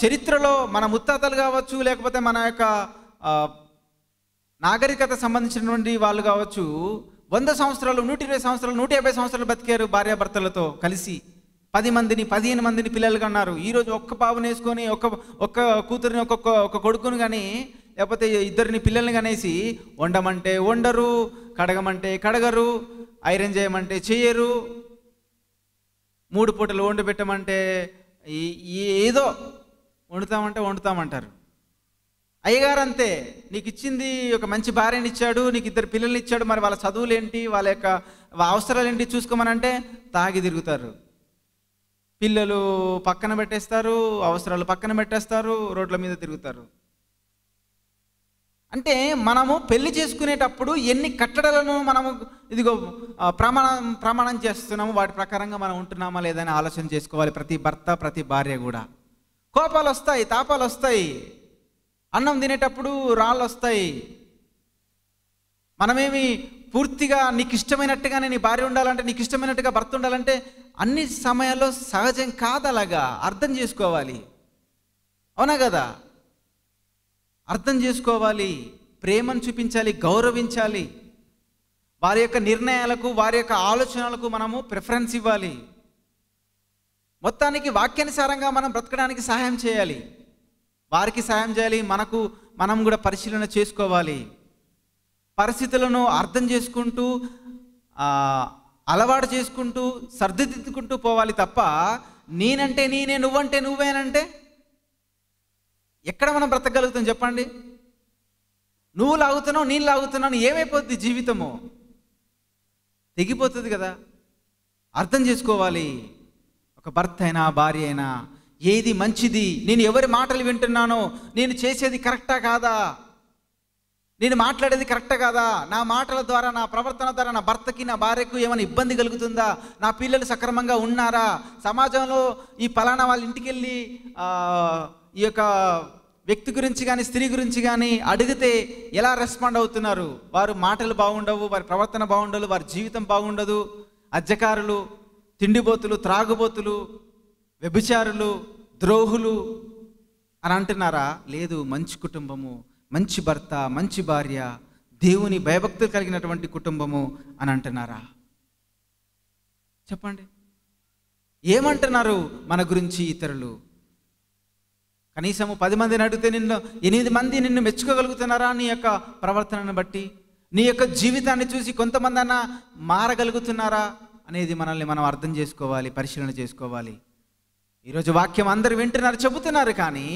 చరిత్రలో మన ముత్తాతలు కావచ్చు లేకపోతే మన యొక్క నాగరికత సంబంధించినటువంటి వాళ్ళు కావచ్చు వంద సంవత్సరాలు నూట ఇరవై సంవత్సరాలు నూట యాభై సంవత్సరాలు బతికారు భార్యాభర్తలతో కలిసి పది మందిని పదిహేను మందిని పిల్లలుగా కన్నారు ఈరోజు ఒక్క పావుని వేసుకొని ఒక్క ఒక్క కూతురిని ఒక్కొక్క ఒక కొడుకుని కానీ లేకపోతే ఇద్దరిని పిల్లల్ని కనేసి వండమంటే వండరు కడగమంటే కడగరు ఐరన్ చేయమంటే చేయరు మూడు పూటలు వండి పెట్టమంటే ఏదో వండుతామంటే వండుతామంటారు అయ్యగారు అంతే నీకు ఇచ్చింది ఒక మంచి భార్యని ఇచ్చాడు నీకు ఇద్దరు పిల్లల్ని ఇచ్చాడు మరి వాళ్ళ చదువులు ఏంటి వాళ్ళ యొక్క అవసరాలు ఏంటి చూసుకోమనంటే తాగి తిరుగుతారు పిల్లలు పక్కన పెట్టేస్తారు అవసరాలు పక్కన పెట్టేస్తారు రోడ్ల మీద తిరుగుతారు అంటే మనము పెళ్లి చేసుకునేటప్పుడు ఎన్ని కట్టడలను మనము ఇదిగో ప్రమాణం ప్రమాణం చేస్తున్నాము వాటి ప్రకారంగా మనం ఉంటున్నామా లేదని ఆలోచన చేసుకోవాలి ప్రతి భర్త ప్రతి భార్య కూడా కోపాలు వస్తాయి తాపాలు వస్తాయి అన్నం తినేటప్పుడు రాళ్ళు వస్తాయి మనమేమి పూర్తిగా నీకు ఇష్టమైనట్టుగానే నీ భార్య ఉండాలంటే నీకు ఇష్టమైనట్టుగా భర్త ఉండాలంటే అన్ని సమయాల్లో సహజం కాదు అలాగా అర్థం చేసుకోవాలి అవునా కదా అర్థం చేసుకోవాలి ప్రేమను చూపించాలి గౌరవించాలి వారి యొక్క నిర్ణయాలకు వారి యొక్క ఆలోచనలకు మనము ప్రిఫరెన్స్ ఇవ్వాలి మొత్తానికి వాక్యానుసారంగా మనం బ్రతకడానికి సహాయం చేయాలి వారికి సహాయం చేయాలి మనకు మనం కూడా పరిశీలన చేసుకోవాలి పరిస్థితులను అర్థం చేసుకుంటూ అలవాటు చేసుకుంటూ సర్దిద్దుకుంటూ పోవాలి తప్ప నేనంటే నేనే నువ్వంటే నువ్వేనంటే ఎక్కడ మనం బ్రతకగలుగుతాం చెప్పండి నువ్వు లాగుతున్నావు నేను లాగుతున్నాను ఏమైపోద్ది జీవితము తెగిపోతుంది కదా అర్థం చేసుకోవాలి ఒక భర్త అయినా భార్య అయినా ఏది మంచిది నేను ఎవరి మాటలు వింటున్నానో నేను చేసేది కరెక్టా కాదా నేను మాట్లాడేది కరెక్టా కాదా నా మాటల ద్వారా నా ప్రవర్తన ద్వారా నా భర్తకి నా భార్యకు ఏమైనా ఇబ్బంది కలుగుతుందా నా పిల్లలు సక్రమంగా ఉన్నారా సమాజంలో ఈ ఫలానా వాళ్ళ ఇంటికి వెళ్ళి ఈ యొక్క వ్యక్తి గురించి కానీ స్త్రీ గురించి కానీ అడిగితే ఎలా రెస్పాండ్ అవుతున్నారు వారు మాటలు బాగుండవు వారి ప్రవర్తన బాగుండదు వారి జీవితం బాగుండదు అజ్జకారులు తిండిబోతులు త్రాగుబోతులు వ్యభిచారులు ద్రోహులు అని అంటున్నారా లేదు మంచి కుటుంబము మంచి భర్త మంచి భార్య దేవుని భయభక్తులు కలిగినటువంటి కుటుంబము అని అంటున్నారా చెప్పండి ఏమంటున్నారు మన గురించి ఇతరులు కనీసము పది మందిని అడిగితే నిన్ను ఎనిమిది మంది నిన్ను మెచ్చుకోగలుగుతున్నారా నీ యొక్క ప్రవర్తనను బట్టి నీ యొక్క జీవితాన్ని చూసి కొంతమంది అన్న మారగలుగుతున్నారా అనేది మనల్ని మనం అర్థం చేసుకోవాలి పరిశీలన చేసుకోవాలి ఈరోజు వాక్యం అందరు వింటున్నారు చెబుతున్నారు కానీ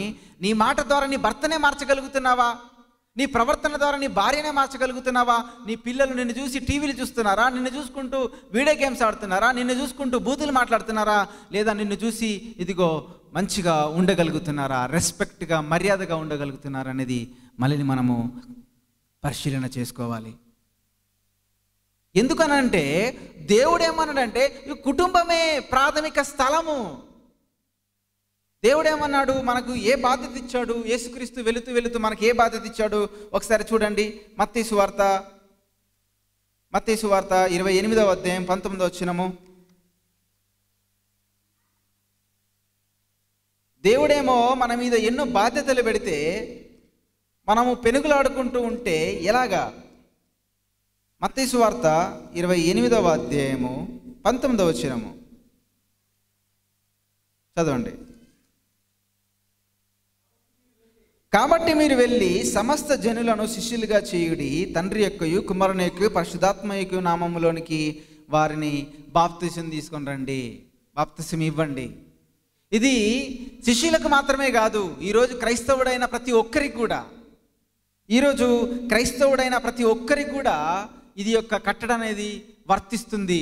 నీ మాట ద్వారా నీ భర్తనే మార్చగలుగుతున్నావా నీ ప్రవర్తన ద్వారా నీ భార్యనే మార్చగలుగుతున్నావా నీ పిల్లలు నిన్ను చూసి టీవీలు చూస్తున్నారా నిన్ను చూసుకుంటూ వీడియో గేమ్స్ ఆడుతున్నారా నిన్ను చూసుకుంటూ బూతులు మాట్లాడుతున్నారా లేదా నిన్ను చూసి ఇదిగో మంచిగా ఉండగలుగుతున్నారా రెస్పెక్ట్గా మర్యాదగా ఉండగలుగుతున్నారా అనేది మళ్ళీ మనము పరిశీలన చేసుకోవాలి ఎందుకనంటే దేవుడేమన్నాడంటే ఈ కుటుంబమే ప్రాథమిక స్థలము దేవుడేమన్నాడు మనకు ఏ బాధ్యత ఇచ్చాడు యేసుక్రీస్తు వెళుతూ వెళుతూ మనకు ఏ బాధ్యత ఇచ్చాడు ఒకసారి చూడండి మత్తీసు వార్త మత్తీసు వార్త ఇరవై ఎనిమిదవ అధ్యాయం పంతొమ్మిదో వచ్చినము దేవుడేమో మన మీద ఎన్నో బాధ్యతలు పెడితే మనము పెనుగులాడుకుంటూ ఉంటే ఎలాగా మత్తీసు వార్త ఇరవై ఎనిమిదవ అధ్యాయము పంతొమ్మిదవ వచ్చినము చదవండి కాబట్టి మీరు వెళ్ళి సమస్త జనులను శిష్యులుగా చేయుడి తండ్రి యొక్కయు కుమారుని యొక్క పరిశుధాత్మ యొక్క నామములోనికి వారిని బాప్తిసం తీసుకొని రండి బాప్తిసం ఇవ్వండి ఇది శిష్యులకు మాత్రమే కాదు ఈరోజు క్రైస్తవుడైన ప్రతి ఒక్కరికి కూడా ఈరోజు క్రైస్తవుడైన ప్రతి ఒక్కరికి కూడా ఇది యొక్క కట్టడం అనేది వర్తిస్తుంది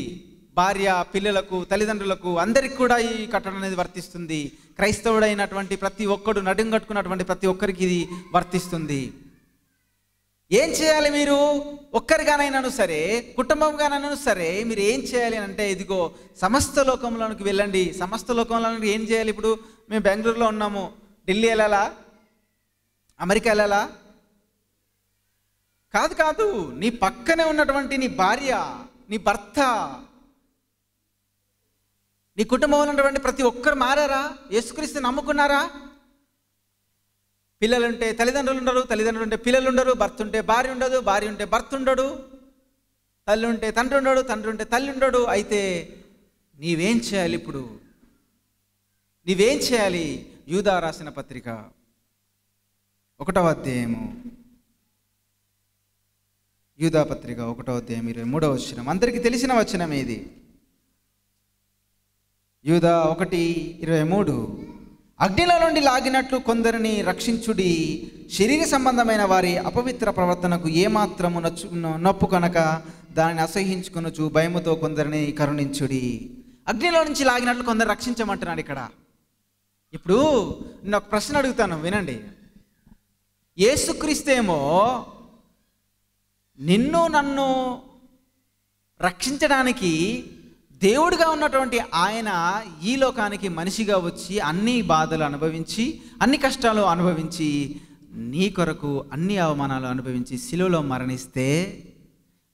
భార్య పిల్లలకు తల్లిదండ్రులకు అందరికి కూడా ఈ కట్టడం అనేది వర్తిస్తుంది క్రైస్తవుడైనటువంటి ప్రతి ఒక్కడు నడుం కట్టుకున్నటువంటి ప్రతి ఒక్కరికి ఇది వర్తిస్తుంది ఏం చేయాలి మీరు ఒక్కరిగానైనా సరే కుటుంబంగానైనా సరే మీరు ఏం చేయాలి అని అంటే ఇదిగో సమస్త లోకంలోనికి వెళ్ళండి సమస్త లోకంలోనికి ఏం చేయాలి ఇప్పుడు మేము బెంగళూరులో ఉన్నాము ఢిల్లీ వెళ్ళాలా అమెరికా వెళ్ళాలా కాదు కాదు నీ పక్కనే ఉన్నటువంటి నీ భార్య నీ భర్త నీ కుటుంబంలో ఉన్నటువంటి ప్రతి ఒక్కరు మారారా యేసుక్రీస్తు నమ్ముకున్నారా పిల్లలు ఉంటే తల్లిదండ్రులు ఉండరు తల్లిదండ్రులు ఉంటే పిల్లలు ఉండరు భర్త ఉంటే భార్య ఉండదు భార్య ఉంటే భర్త ఉండడు తల్లి ఉంటే తండ్రి ఉండడు తండ్రి ఉంటే తల్లి ఉండడు అయితే నీవేం చేయాలి ఇప్పుడు నీవేం చేయాలి యూదా రాసిన పత్రిక ఒకటవ అధ్యాయము యూదా పత్రిక ఒకటవ అధ్యాయం ఇరవై మూడవ వచ్చినం అందరికీ తెలిసిన వచనం ఏది యూదా ఒకటి ఇరవై మూడు అగ్నిలో నుండి లాగినట్లు కొందరిని రక్షించుడి శరీర సంబంధమైన వారి అపవిత్ర ప్రవర్తనకు ఏమాత్రము నచ్చు నొప్పు కనుక దానిని అసహించుకొనొచ్చు భయముతో కొందరిని కరుణించుడి అగ్నిలో నుంచి లాగినట్లు కొందరు రక్షించమంటున్నాడు ఇక్కడ ఇప్పుడు నేను ఒక ప్రశ్న అడుగుతాను వినండి ఏసుక్రీస్తేమో నిన్ను నన్ను రక్షించడానికి దేవుడిగా ఉన్నటువంటి ఆయన ఈ లోకానికి మనిషిగా వచ్చి అన్ని బాధలు అనుభవించి అన్ని కష్టాలు అనుభవించి నీ కొరకు అన్ని అవమానాలు అనుభవించి శిలువలో మరణిస్తే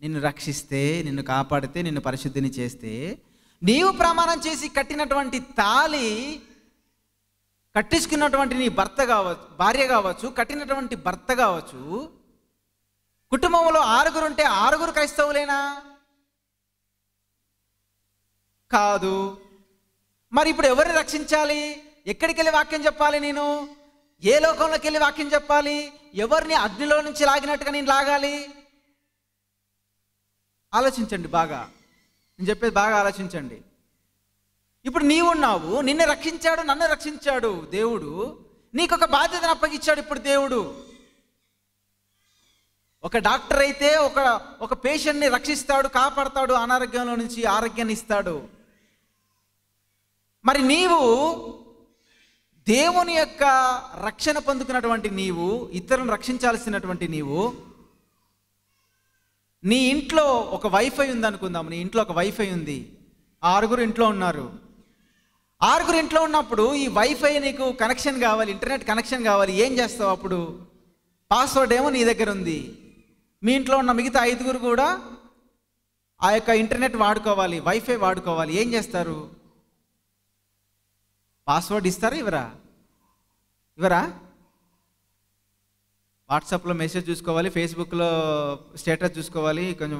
నిన్ను రక్షిస్తే నిన్ను కాపాడితే నిన్ను పరిశుద్ధిని చేస్తే నీవు ప్రమాణం చేసి కట్టినటువంటి తాలి కట్టించుకున్నటువంటి నీ భర్త కావచ్చు భార్య కావచ్చు కట్టినటువంటి భర్త కావచ్చు కుటుంబంలో ఆరుగురు ఉంటే ఆరుగురు క్రైస్తవులేనా కాదు మరి ఇప్పుడు ఎవరిని రక్షించాలి ఎక్కడికి వెళ్ళి వాక్యం చెప్పాలి నేను ఏ లోకంలోకి వెళ్ళి వాక్యం చెప్పాలి ఎవరిని అగ్నిలో నుంచి లాగినట్టుగా నేను లాగాలి ఆలోచించండి బాగా నేను చెప్పేది బాగా ఆలోచించండి ఇప్పుడు నీవున్నావు నిన్ను రక్షించాడు నన్ను రక్షించాడు దేవుడు నీకు ఒక బాధ్యతను అప్పగించాడు ఇప్పుడు దేవుడు ఒక డాక్టర్ అయితే ఒక ఒక పేషెంట్ని రక్షిస్తాడు కాపాడతాడు అనారోగ్యంలో నుంచి ఆరోగ్యాన్ని ఇస్తాడు మరి నీవు దేవుని యొక్క రక్షణ పొందుకున్నటువంటి నీవు ఇతరులను రక్షించాల్సినటువంటి నీవు నీ ఇంట్లో ఒక వైఫై ఉంది అనుకుందాం నీ ఇంట్లో ఒక వైఫై ఉంది ఆరుగురు ఇంట్లో ఉన్నారు ఆరుగురు ఇంట్లో ఉన్నప్పుడు ఈ వైఫై నీకు కనెక్షన్ కావాలి ఇంటర్నెట్ కనెక్షన్ కావాలి ఏం చేస్తావు అప్పుడు పాస్వర్డ్ ఏమో నీ దగ్గర ఉంది మీ ఇంట్లో ఉన్న మిగతా ఐదుగురు కూడా ఆ యొక్క ఇంటర్నెట్ వాడుకోవాలి వైఫై వాడుకోవాలి ఏం చేస్తారు పాస్వర్డ్ ఇస్తారా ఇవరా ఇవరా వాట్సాప్లో మెసేజ్ చూసుకోవాలి ఫేస్బుక్లో స్టేటస్ చూసుకోవాలి కొంచెం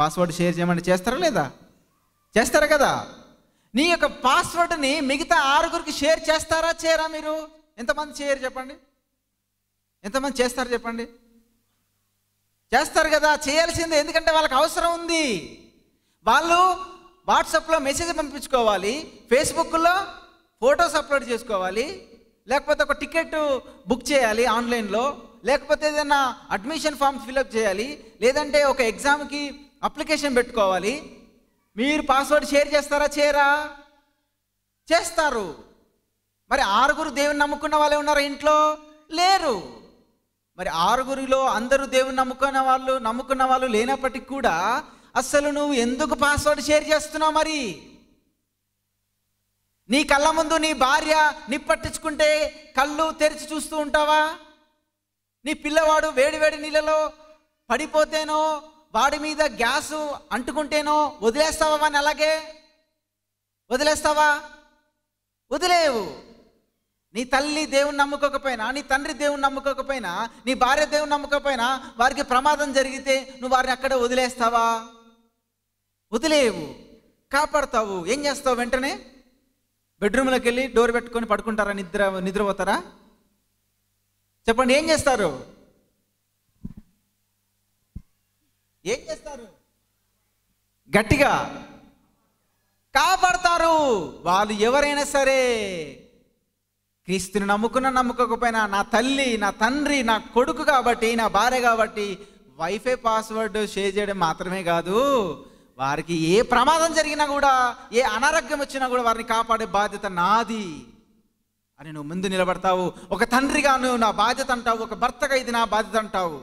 పాస్వర్డ్ షేర్ చేయమని చేస్తారా లేదా చేస్తారా కదా నీ యొక్క పాస్వర్డ్ని మిగతా ఆరుగురికి షేర్ చేస్తారా చేయరా మీరు ఎంతమంది చేయరు చెప్పండి ఎంతమంది చేస్తారు చెప్పండి చేస్తారు కదా చేయాల్సిందే ఎందుకంటే వాళ్ళకి అవసరం ఉంది వాళ్ళు వాట్సాప్లో మెసేజ్ పంపించుకోవాలి ఫేస్బుక్లో ఫొటోస్ అప్లోడ్ చేసుకోవాలి లేకపోతే ఒక టికెట్ బుక్ చేయాలి ఆన్లైన్లో లేకపోతే ఏదైనా అడ్మిషన్ ఫామ్ ఫిలప్ చేయాలి లేదంటే ఒక ఎగ్జామ్కి అప్లికేషన్ పెట్టుకోవాలి మీరు పాస్వర్డ్ షేర్ చేస్తారా చేయరా చేస్తారు మరి ఆరుగురు దేవుని నమ్ముకున్న వాళ్ళే ఉన్నారు ఇంట్లో లేరు మరి ఆరుగురిలో అందరూ దేవుని నమ్ముకున్న వాళ్ళు నమ్ముకున్న వాళ్ళు లేనప్పటికీ కూడా అసలు నువ్వు ఎందుకు పాస్వర్డ్ షేర్ చేస్తున్నావు మరి నీ కళ్ళ ముందు నీ భార్య నిప్పట్టించుకుంటే కళ్ళు తెరిచి చూస్తూ ఉంటావా నీ పిల్లవాడు వేడివేడి నీళ్ళలో పడిపోతేనో వాడి మీద గ్యాసు అంటుకుంటేనో వదిలేస్తావా అని అలాగే వదిలేస్తావా వదిలేవు నీ తల్లి దేవుని నమ్ముకోకపోయినా నీ తండ్రి దేవుని నమ్ముకోకపోయినా నీ భార్య దేవుని నమ్ముకోకపోయినా వారికి ప్రమాదం జరిగితే నువ్వు వారిని అక్కడే వదిలేస్తావా వదిలేవు కాపాడతావు ఏం చేస్తావు వెంటనే బెడ్రూమ్లోకి వెళ్ళి డోర్ పెట్టుకొని పడుకుంటారా నిద్ర నిద్రపోతారా చెప్పండి ఏం చేస్తారు ఏం చేస్తారు గట్టిగా కాపాడతారు వాళ్ళు ఎవరైనా సరే క్రీస్తుని నమ్ముకున్న నమ్మకపోయినా నా తల్లి నా తండ్రి నా కొడుకు కాబట్టి నా భార్య కాబట్టి వైఫై పాస్వర్డ్ షేర్ చేయడం మాత్రమే కాదు వారికి ఏ ప్రమాదం జరిగినా కూడా ఏ అనారోగ్యం వచ్చినా కూడా వారిని కాపాడే బాధ్యత నాది అని నువ్వు ముందు నిలబడతావు ఒక తండ్రిగా నువ్వు నా బాధ్యత అంటావు ఒక భర్తగా ఇది నా బాధ్యత అంటావు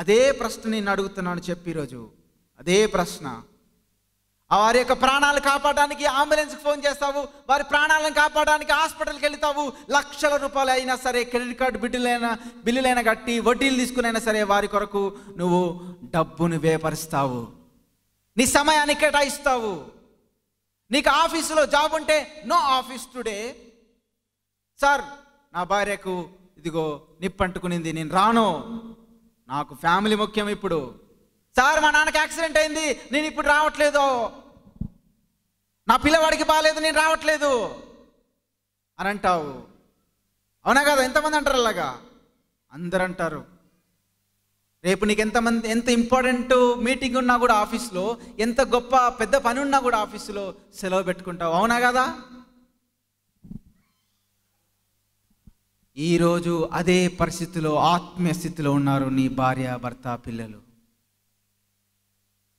అదే ప్రశ్న నేను అడుగుతున్నాను చెప్పి ఈరోజు అదే ప్రశ్న వారి యొక్క ప్రాణాలు కాపాడడానికి అంబులెన్స్కి ఫోన్ చేస్తావు వారి ప్రాణాలను కాపాడడానికి హాస్పిటల్కి వెళ్తావు లక్షల రూపాయలు అయినా సరే క్రెడిట్ కార్డు బిడ్డులైనా బిల్లులైనా కట్టి వడ్డీలు తీసుకునైనా సరే వారి కొరకు నువ్వు డబ్బును వేపరుస్తావు నీ సమయాన్ని కేటాయిస్తావు నీకు ఆఫీసులో జాబ్ ఉంటే నో ఆఫీస్ టుడే సార్ నా భార్యకు ఇదిగో నిప్పంటుకునింది నేను రాను నాకు ఫ్యామిలీ ముఖ్యం ఇప్పుడు సార్ మా నాన్నకి యాక్సిడెంట్ అయింది నేను ఇప్పుడు రావట్లేదు నా పిల్లవాడికి బాగాలేదు నేను రావట్లేదు అని అంటావు అవునా కదా ఎంతమంది అంటారు అలాగా అందరు అంటారు రేపు నీకు ఎంతమంది ఎంత ఇంపార్టెంట్ మీటింగ్ ఉన్నా కూడా ఆఫీస్లో ఎంత గొప్ప పెద్ద పని ఉన్నా కూడా ఆఫీసులో సెలవు పెట్టుకుంటావు అవునా కదా ఈరోజు అదే పరిస్థితిలో ఆత్మీయ స్థితిలో ఉన్నారు నీ భార్య భర్త పిల్లలు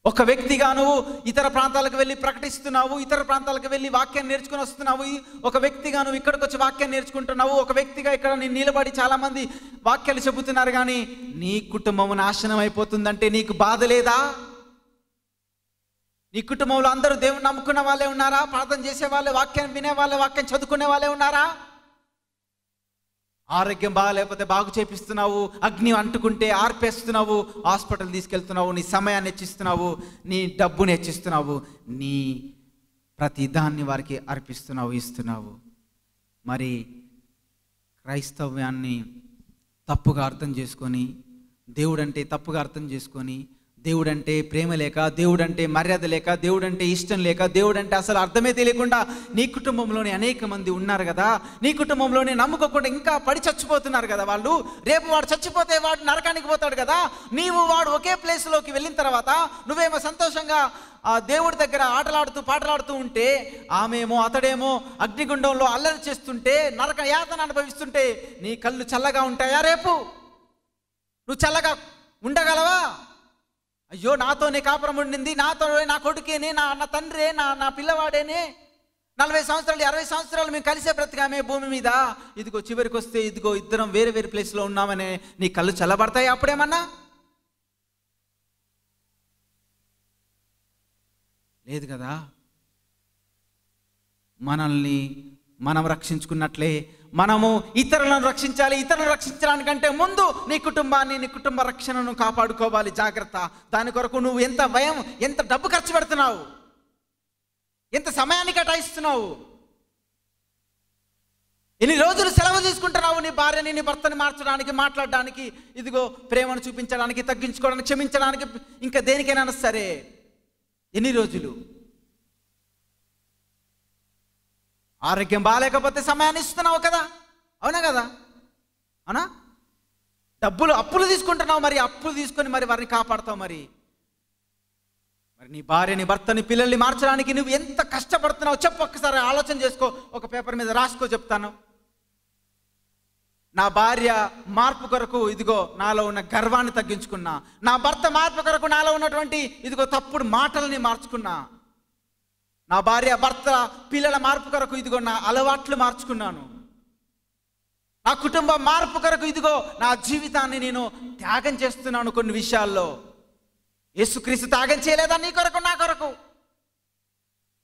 ఒక వ్యక్తిగా నువ్వు ఇతర ప్రాంతాలకు వెళ్ళి ప్రకటిస్తున్నావు ఇతర ప్రాంతాలకు వెళ్ళి వాక్యాన్ని నేర్చుకుని వస్తున్నావు ఒక వ్యక్తిగా నువ్వు ఇక్కడికి వచ్చి వాక్యాన్ని నేర్చుకుంటున్నావు ఒక వ్యక్తిగా ఇక్కడ నేను నిలబడి చాలామంది వాక్యాలు చెబుతున్నారు కానీ నీ కుటుంబం నాశనం అయిపోతుందంటే నీకు బాధ లేదా నీ కుటుంబంలో అందరూ దేవుని నమ్ముకున్న వాళ్ళే ఉన్నారా ప్రార్థన చేసే వాళ్ళే వాక్యాన్ని వినే వాళ్ళే వాక్యం చదువుకునే వాళ్ళే ఉన్నారా ఆరోగ్యం బాగాలేకపోతే బాగు చేపిస్తున్నావు అగ్ని అంటుకుంటే ఆర్పేస్తున్నావు హాస్పిటల్ తీసుకెళ్తున్నావు నీ సమయాన్ని హెచ్చిస్తున్నావు నీ డబ్బుని హెచ్చిస్తున్నావు నీ ప్రతి దాన్ని వారికి అర్పిస్తున్నావు ఇస్తున్నావు మరి క్రైస్తవ్యాన్ని తప్పుగా అర్థం చేసుకొని దేవుడంటే తప్పుగా అర్థం చేసుకొని దేవుడంటే ప్రేమ లేక దేవుడంటే మర్యాద లేక దేవుడంటే ఇష్టం లేక దేవుడంటే అసలు అర్థమే తెలియకుండా నీ కుటుంబంలోనే అనేక మంది ఉన్నారు కదా నీ కుటుంబంలోనే నమ్ముకోకుండా ఇంకా పడి చచ్చిపోతున్నారు కదా వాళ్ళు రేపు వాడు చచ్చిపోతే వాడు నరకానికి పోతాడు కదా నీవు వాడు ఒకే ప్లేస్లోకి వెళ్ళిన తర్వాత నువ్వేమో సంతోషంగా ఆ దేవుడి దగ్గర ఆటలాడుతూ పాటలాడుతూ ఉంటే ఆమెమో అతడేమో అగ్నిగుండంలో అల్లరి చేస్తుంటే నరక యాతన అనుభవిస్తుంటే నీ కళ్ళు చల్లగా ఉంటాయా రేపు నువ్వు చల్లగా ఉండగలవా అయ్యో నాతోనే కాపురం ఉండింది నాతో నా కొడుకేనే నా నా తండ్రే నా నా పిల్లవాడేనే నలభై సంవత్సరాలు అరవై సంవత్సరాలు మేము కలిసే బ్రతికామే భూమి మీద ఇదిగో చివరికి వస్తే ఇదిగో ఇద్దరం వేరే వేరే ప్లేస్లో ఉన్నామనే నీ కళ్ళు చల్లబడతాయి అప్పుడేమన్నా లేదు కదా మనల్ని మనం రక్షించుకున్నట్లే మనము ఇతరులను రక్షించాలి ఇతరులను రక్షించడానికంటే ముందు నీ కుటుంబాన్ని నీ కుటుంబ రక్షణను కాపాడుకోవాలి జాగ్రత్త దాని కొరకు నువ్వు ఎంత భయం ఎంత డబ్బు ఖర్చు పెడుతున్నావు ఎంత సమయాన్ని కేటాయిస్తున్నావు ఎన్ని రోజులు సెలవు తీసుకుంటున్నావు నీ భార్యని నీ భర్తని మార్చడానికి మాట్లాడడానికి ఇదిగో ప్రేమను చూపించడానికి తగ్గించుకోవడానికి క్షమించడానికి ఇంకా దేనికైనా సరే ఎన్ని రోజులు ఆరోగ్యం బాగాలేకపోతే సమయాన్ని ఇస్తున్నావు కదా అవునా కదా అవునా డబ్బులు అప్పులు తీసుకుంటున్నావు మరి అప్పులు తీసుకొని మరి వారిని కాపాడుతావు మరి మరి నీ భార్యని భర్తని పిల్లల్ని మార్చడానికి నువ్వు ఎంత కష్టపడుతున్నావు చెప్పు ఒక్కసారి ఆలోచన చేసుకో ఒక పేపర్ మీద రాసుకో చెప్తాను నా భార్య మార్పు కొరకు ఇదిగో నాలో ఉన్న గర్వాన్ని తగ్గించుకున్నా నా భర్త మార్పు కొరకు నాలో ఉన్నటువంటి ఇదిగో తప్పుడు మాటల్ని మార్చుకున్నా నా భార్య భర్త పిల్లల మార్పు కొరకు ఇదిగో నా అలవాట్లు మార్చుకున్నాను నా కుటుంబ మార్పు కొరకు ఇదిగో నా జీవితాన్ని నేను త్యాగం చేస్తున్నాను కొన్ని విషయాల్లో యేసుక్రీస్తు త్యాగం చేయలేదా నీ కొరకు నా కొరకు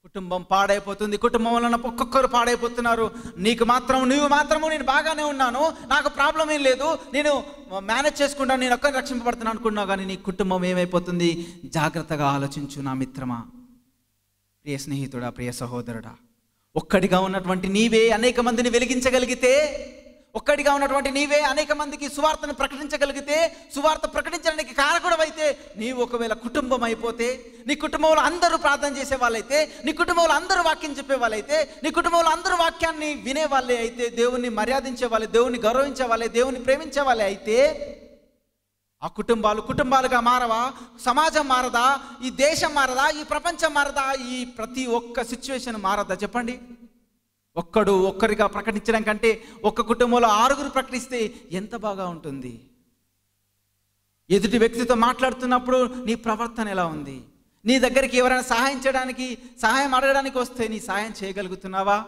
కుటుంబం పాడైపోతుంది కుటుంబంలో ఒక్కొక్కరు పాడైపోతున్నారు నీకు మాత్రం నువ్వు మాత్రము నేను బాగానే ఉన్నాను నాకు ప్రాబ్లం ఏం లేదు నేను మేనేజ్ చేసుకుంటాను నేను ఒక్కరిని రక్షింపబడుతున్నాను అనుకున్నావు కానీ నీ కుటుంబం ఏమైపోతుంది జాగ్రత్తగా ఆలోచించు నా మిత్రమా ప్రియ స్నేహితుడా ప్రియ సహోదరుడా ఒక్కడిగా ఉన్నటువంటి నీవే అనేక మందిని వెలిగించగలిగితే ఒక్కడిగా ఉన్నటువంటి నీవే అనేక మందికి సువార్తను ప్రకటించగలిగితే సువార్త ప్రకటించడానికి కారకుడవైతే నీవు ఒకవేళ కుటుంబం అయిపోతే నీ కుటుంబంలో అందరూ ప్రార్థన చేసే వాళ్ళైతే నీ కుటుంబంలో అందరూ వాక్యం చెప్పే వాళ్ళైతే నీ కుటుంబంలో అందరూ వాక్యాన్ని వినే వాళ్ళే అయితే దేవుణ్ణి మర్యాదించే వాళ్ళే దేవుణ్ణి గౌరవించే వాళ్ళే దేవుణ్ణి ప్రేమించే వాళ్ళే అయితే ఆ కుటుంబాలు కుటుంబాలుగా మారవా సమాజం మారదా ఈ దేశం మారదా ఈ ప్రపంచం మారదా ఈ ప్రతి ఒక్క సిచ్యువేషన్ మారదా చెప్పండి ఒక్కడు ఒక్కరిగా ప్రకటించడం కంటే ఒక్క కుటుంబంలో ఆరుగురు ప్రకటిస్తే ఎంత బాగా ఉంటుంది ఎదుటి వ్యక్తితో మాట్లాడుతున్నప్పుడు నీ ప్రవర్తన ఎలా ఉంది నీ దగ్గరికి ఎవరైనా సహాయం చేయడానికి సహాయం అడగడానికి వస్తే నీ సహాయం చేయగలుగుతున్నావా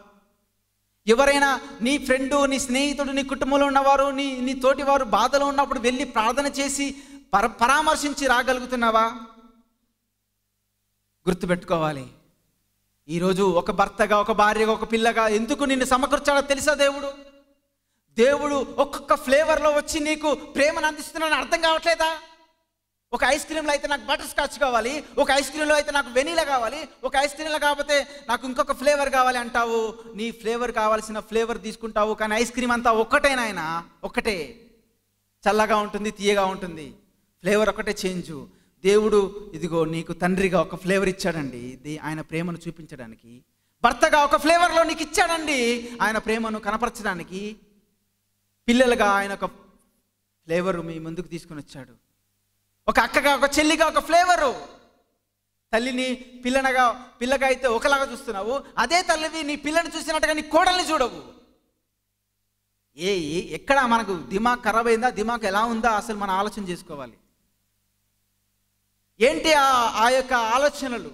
ఎవరైనా నీ ఫ్రెండు నీ స్నేహితుడు నీ కుటుంబంలో ఉన్నవారు నీ నీ తోటి వారు బాధలో ఉన్నప్పుడు వెళ్ళి ప్రార్థన చేసి పర పరామర్శించి రాగలుగుతున్నావా గుర్తుపెట్టుకోవాలి ఈరోజు ఒక భర్తగా ఒక భార్యగా ఒక పిల్లగా ఎందుకు నిన్ను సమకూర్చాడో తెలుసా దేవుడు దేవుడు ఒక్కొక్క ఫ్లేవర్లో వచ్చి నీకు ప్రేమను అందిస్తున్నాను అర్థం కావట్లేదా ఒక ఐస్ క్రీమ్లో అయితే నాకు బటర్ స్కాచ్ కావాలి ఒక ఐస్ క్రీమ్లో అయితే నాకు వెనీలా కావాలి ఒక ఐస్ క్రీమ్లో కాకపోతే నాకు ఇంకొక ఫ్లేవర్ కావాలి అంటావు నీ ఫ్లేవర్ కావాల్సిన ఫ్లేవర్ తీసుకుంటావు కానీ ఐస్ క్రీమ్ అంతా ఒక్కటేనాయనా ఒక్కటే చల్లగా ఉంటుంది తీయగా ఉంటుంది ఫ్లేవర్ ఒకటే చేంజు దేవుడు ఇదిగో నీకు తండ్రిగా ఒక ఫ్లేవర్ ఇచ్చాడండి ఆయన ప్రేమను చూపించడానికి భర్తగా ఒక ఫ్లేవర్లో నీకు ఇచ్చాడండి ఆయన ప్రేమను కనపరచడానికి పిల్లలుగా ఆయన ఒక ఫ్లేవర్ మీ ముందుకు తీసుకుని వచ్చాడు ఒక అక్కగా ఒక చెల్లిగా ఒక ఫ్లేవరు తల్లిని పిల్లనగా పిల్లగా అయితే ఒకలాగా చూస్తున్నావు అదే తల్లివి నీ పిల్లని చూసినట్టుగా నీ కోడల్ని చూడవు ఏ ఎక్కడ మనకు దిమాగ్ ఖరాబ్ అయిందా దిమాగ్ ఎలా ఉందా అసలు మనం ఆలోచన చేసుకోవాలి ఏంటి ఆ ఆ యొక్క ఆలోచనలు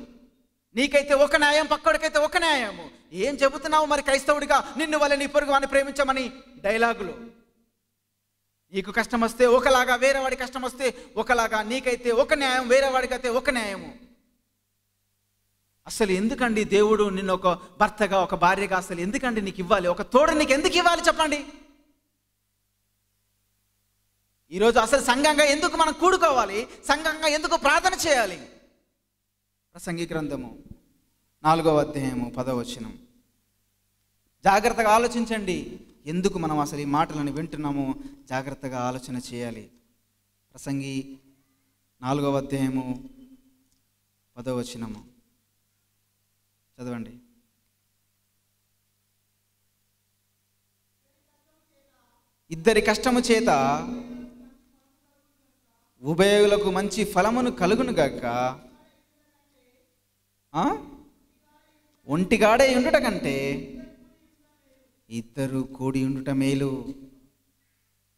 నీకైతే ఒక న్యాయం పక్కడికైతే ఒక న్యాయము ఏం చెబుతున్నావు మరి క్రైస్తవుడిగా నిన్ను వల్ల నీ పొరుగు వాడిని ప్రేమించమని డైలాగులు నీకు కష్టం వస్తే ఒకలాగా వేరేవాడి కష్టం వస్తే ఒకలాగా నీకైతే ఒక న్యాయం అయితే ఒక న్యాయము అసలు ఎందుకండి దేవుడు నిన్ను ఒక భర్తగా ఒక భార్యగా అసలు ఎందుకండి నీకు ఇవ్వాలి ఒక తోడు నీకు ఎందుకు ఇవ్వాలి చెప్పండి ఈరోజు అసలు సంఘంగా ఎందుకు మనం కూడుకోవాలి సంఘంగా ఎందుకు ప్రార్థన చేయాలి ప్రసంగి గ్రంథము నాలుగవ అధ్యాయము పదవచనం జాగ్రత్తగా ఆలోచించండి ఎందుకు మనం అసలు ఈ మాటలను వింటున్నామో జాగ్రత్తగా ఆలోచన చేయాలి ప్రసంగి నాలుగవ అధ్యాయము పదవచనము చదవండి ఇద్దరి కష్టము చేత ఉభయోగులకు మంచి ఫలమును కలుగును గాక ఒంటిగాడే ఉండుట కంటే ఇద్దరు కూడి ఉండుట మేలు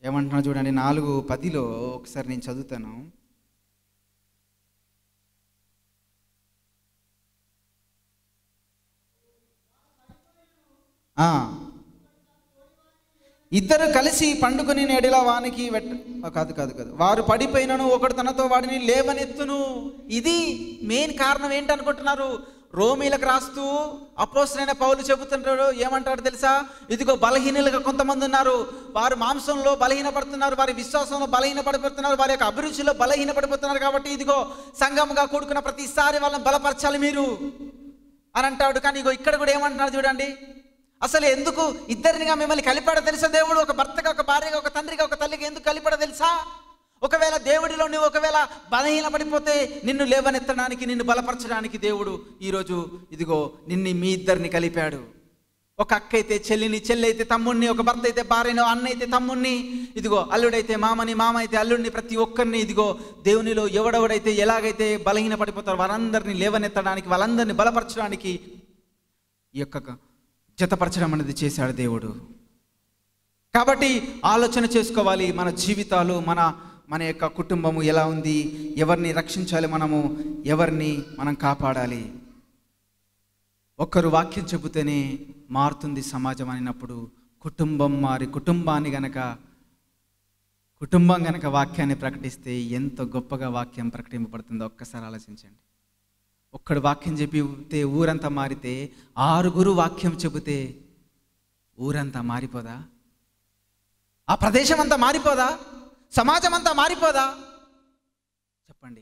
ఏమంటున్నా చూడండి నాలుగు పదిలో ఒకసారి నేను చదువుతాను ఇద్దరు కలిసి పండుకుని నేడిలా వానికి పెట్ట కాదు కాదు కాదు వారు పడిపోయినను ఒకడు తనతో వాడిని లేవనెత్తును ఇది మెయిన్ కారణం ఏంటనుకుంటున్నారు రోమీలకు రాస్తూ అపోసరైన పౌలు చెబుతుంటారు ఏమంటాడు తెలుసా ఇదిగో బలహీనలుగా కొంతమంది ఉన్నారు వారు మాంసంలో బలహీనపడుతున్నారు వారి విశ్వాసంలో బలహీనపడిపోతున్నారు వారి యొక్క అభిరుచిలో బలహీనపడిపోతున్నారు కాబట్టి ఇదిగో సంఘంగా కూడుకున్న ప్రతిసారి వాళ్ళని బలపరచాలి మీరు అని అంటాడు కానీ ఇగో ఇక్కడ కూడా ఏమంటున్నారు చూడండి అసలు ఎందుకు ఇద్దరినిగా మిమ్మల్ని కలిపాడో తెలుసా దేవుడు ఒక భర్తగా ఒక భార్యగా ఒక తండ్రిగా ఒక తల్లిగా ఎందుకు కలిపాడో తెలుసా ఒకవేళ దేవుడిలో నువ్వు ఒకవేళ బలహీన పడిపోతే నిన్ను లేవనెత్తడానికి నిన్ను బలపరచడానికి దేవుడు ఈరోజు ఇదిగో నిన్ను మీ ఇద్దరిని కలిపాడు ఒక అక్క అయితే చెల్లిని చెల్లి అయితే తమ్ముణ్ణి ఒక భర్త అయితే భార్యను అన్న అయితే తమ్ముణ్ణి ఇదిగో అల్లుడైతే మామని మామ అయితే అల్లుడిని ప్రతి ఒక్కరిని ఇదిగో దేవునిలో ఎవడెవడైతే ఎలాగైతే బలహీన పడిపోతారో వారందరినీ లేవనెత్తడానికి వాళ్ళందరినీ బలపరచడానికి ఈ యొక్క జతపరచడం అనేది చేశాడు దేవుడు కాబట్టి ఆలోచన చేసుకోవాలి మన జీవితాలు మన మన యొక్క కుటుంబము ఎలా ఉంది ఎవరిని రక్షించాలి మనము ఎవరిని మనం కాపాడాలి ఒక్కరు వాక్యం చెబితేనే మారుతుంది సమాజం అనినప్పుడు కుటుంబం మారి కుటుంబాన్ని గనక కుటుంబం గనక వాక్యాన్ని ప్రకటిస్తే ఎంత గొప్పగా వాక్యం ప్రకటింపబడుతుందో ఒక్కసారి ఆలోచించండి ఒక్కడు వాక్యం చెప్పితే ఊరంతా మారితే ఆరుగురు వాక్యం చెబితే ఊరంతా మారిపోదా ఆ ప్రదేశం అంతా మారిపోదా సమాజం అంతా మారిపోదా చెప్పండి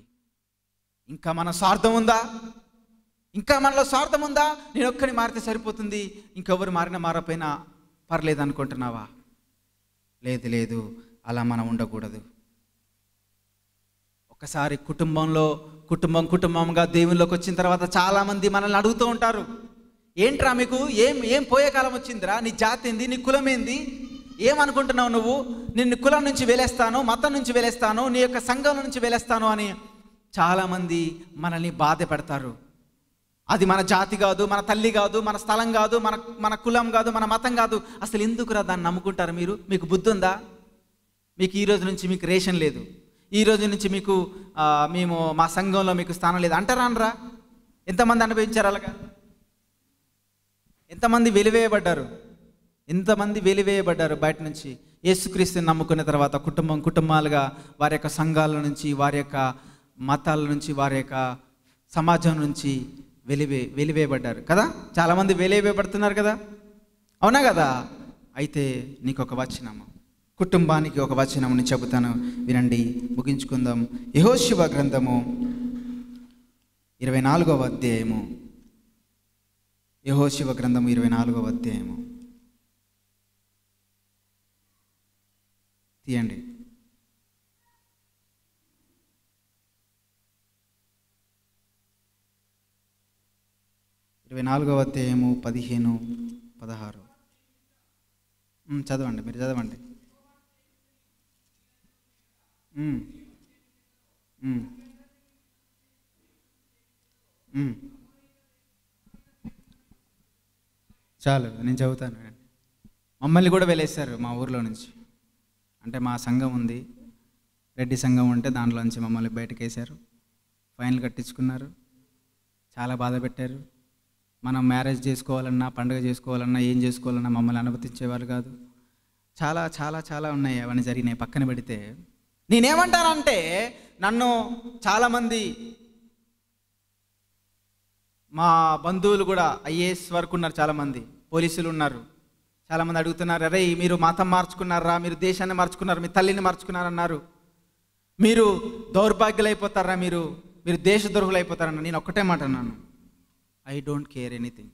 ఇంకా మన స్వార్థం ఉందా ఇంకా మనలో స్వార్థం ఉందా నేను ఒక్కరిని మారితే సరిపోతుంది ఇంకెవరు మారినా మారపోయినా పర్లేదు అనుకుంటున్నావా లేదు లేదు అలా మనం ఉండకూడదు ఒకసారి కుటుంబంలో కుటుంబం కుటుంబంగా దేవుల్లోకి వచ్చిన తర్వాత చాలామంది మనల్ని అడుగుతూ ఉంటారు ఏంట్రా మీకు ఏం ఏం పోయే కాలం వచ్చిందిరా నీ జాతి ఏంది నీ కులం ఏంది ఏమనుకుంటున్నావు నువ్వు నిన్ను కులం నుంచి వెలేస్తాను మతం నుంచి వెలేస్తాను నీ యొక్క సంఘం నుంచి వెలేస్తాను అని చాలామంది మనల్ని బాధ పెడతారు అది మన జాతి కాదు మన తల్లి కాదు మన స్థలం కాదు మన మన కులం కాదు మన మతం కాదు అసలు ఎందుకురా దాన్ని నమ్ముకుంటారు మీరు మీకు బుద్ధి ఉందా మీకు ఈ రోజు నుంచి మీకు రేషన్ లేదు ఈ రోజు నుంచి మీకు మేము మా సంఘంలో మీకు స్థానం లేదు అంటారా అనరా ఎంతమంది అనుభవించారు అలాగా ఎంతమంది వెలివేయబడ్డారు ఇంతమంది వెలివేయబడ్డారు బయట నుంచి యేసుక్రీస్తుని నమ్ముకున్న తర్వాత కుటుంబం కుటుంబాలుగా వారి యొక్క సంఘాల నుంచి వారి యొక్క మతాల నుంచి వారి యొక్క సమాజం నుంచి వెలివే వెలివేయబడ్డారు కదా చాలామంది వెలివేయబడుతున్నారు కదా అవునా కదా అయితే నీకు ఒక వచనము కుటుంబానికి ఒక వచనముని చెబుతాను వినండి ముగించుకుందాం యహోశివ గ్రంథము ఇరవై నాలుగవ అధ్యాయము యహోశివ గ్రంథము ఇరవై నాలుగవ అధ్యాయము తీయండి ఇరవై నాలుగవ అధ్యాయము పదిహేను పదహారు చదవండి మీరు చదవండి చాలు నేను చదువుతాను మమ్మల్ని కూడా వెళ్ళేశారు మా ఊర్లో నుంచి అంటే మా సంఘం ఉంది రెడ్డి సంఘం ఉంటే దాంట్లోంచి మమ్మల్ని బయటకేశారు ఫైన్లు కట్టించుకున్నారు చాలా బాధ పెట్టారు మనం మ్యారేజ్ చేసుకోవాలన్నా పండుగ చేసుకోవాలన్నా ఏం చేసుకోవాలన్నా మమ్మల్ని అనుమతించేవారు కాదు చాలా చాలా చాలా ఉన్నాయి అవన్నీ జరిగినాయి పక్కన పెడితే నేనేమంటానంటే నన్ను చాలామంది మా బంధువులు కూడా ఐఏఎస్ వరకు ఉన్నారు చాలామంది పోలీసులు ఉన్నారు చాలామంది అడుగుతున్నారు అరే మీరు మతం మార్చుకున్నారా మీరు దేశాన్ని మార్చుకున్నారు మీ తల్లిని మార్చుకున్నారన్నారు మీరు దౌర్భాగ్యులైపోతారా మీరు మీరు దేశద్రోహులైపోతారన్న నేను ఒక్కటే మాట అన్నాను ఐ డోంట్ కేర్ ఎనీథింగ్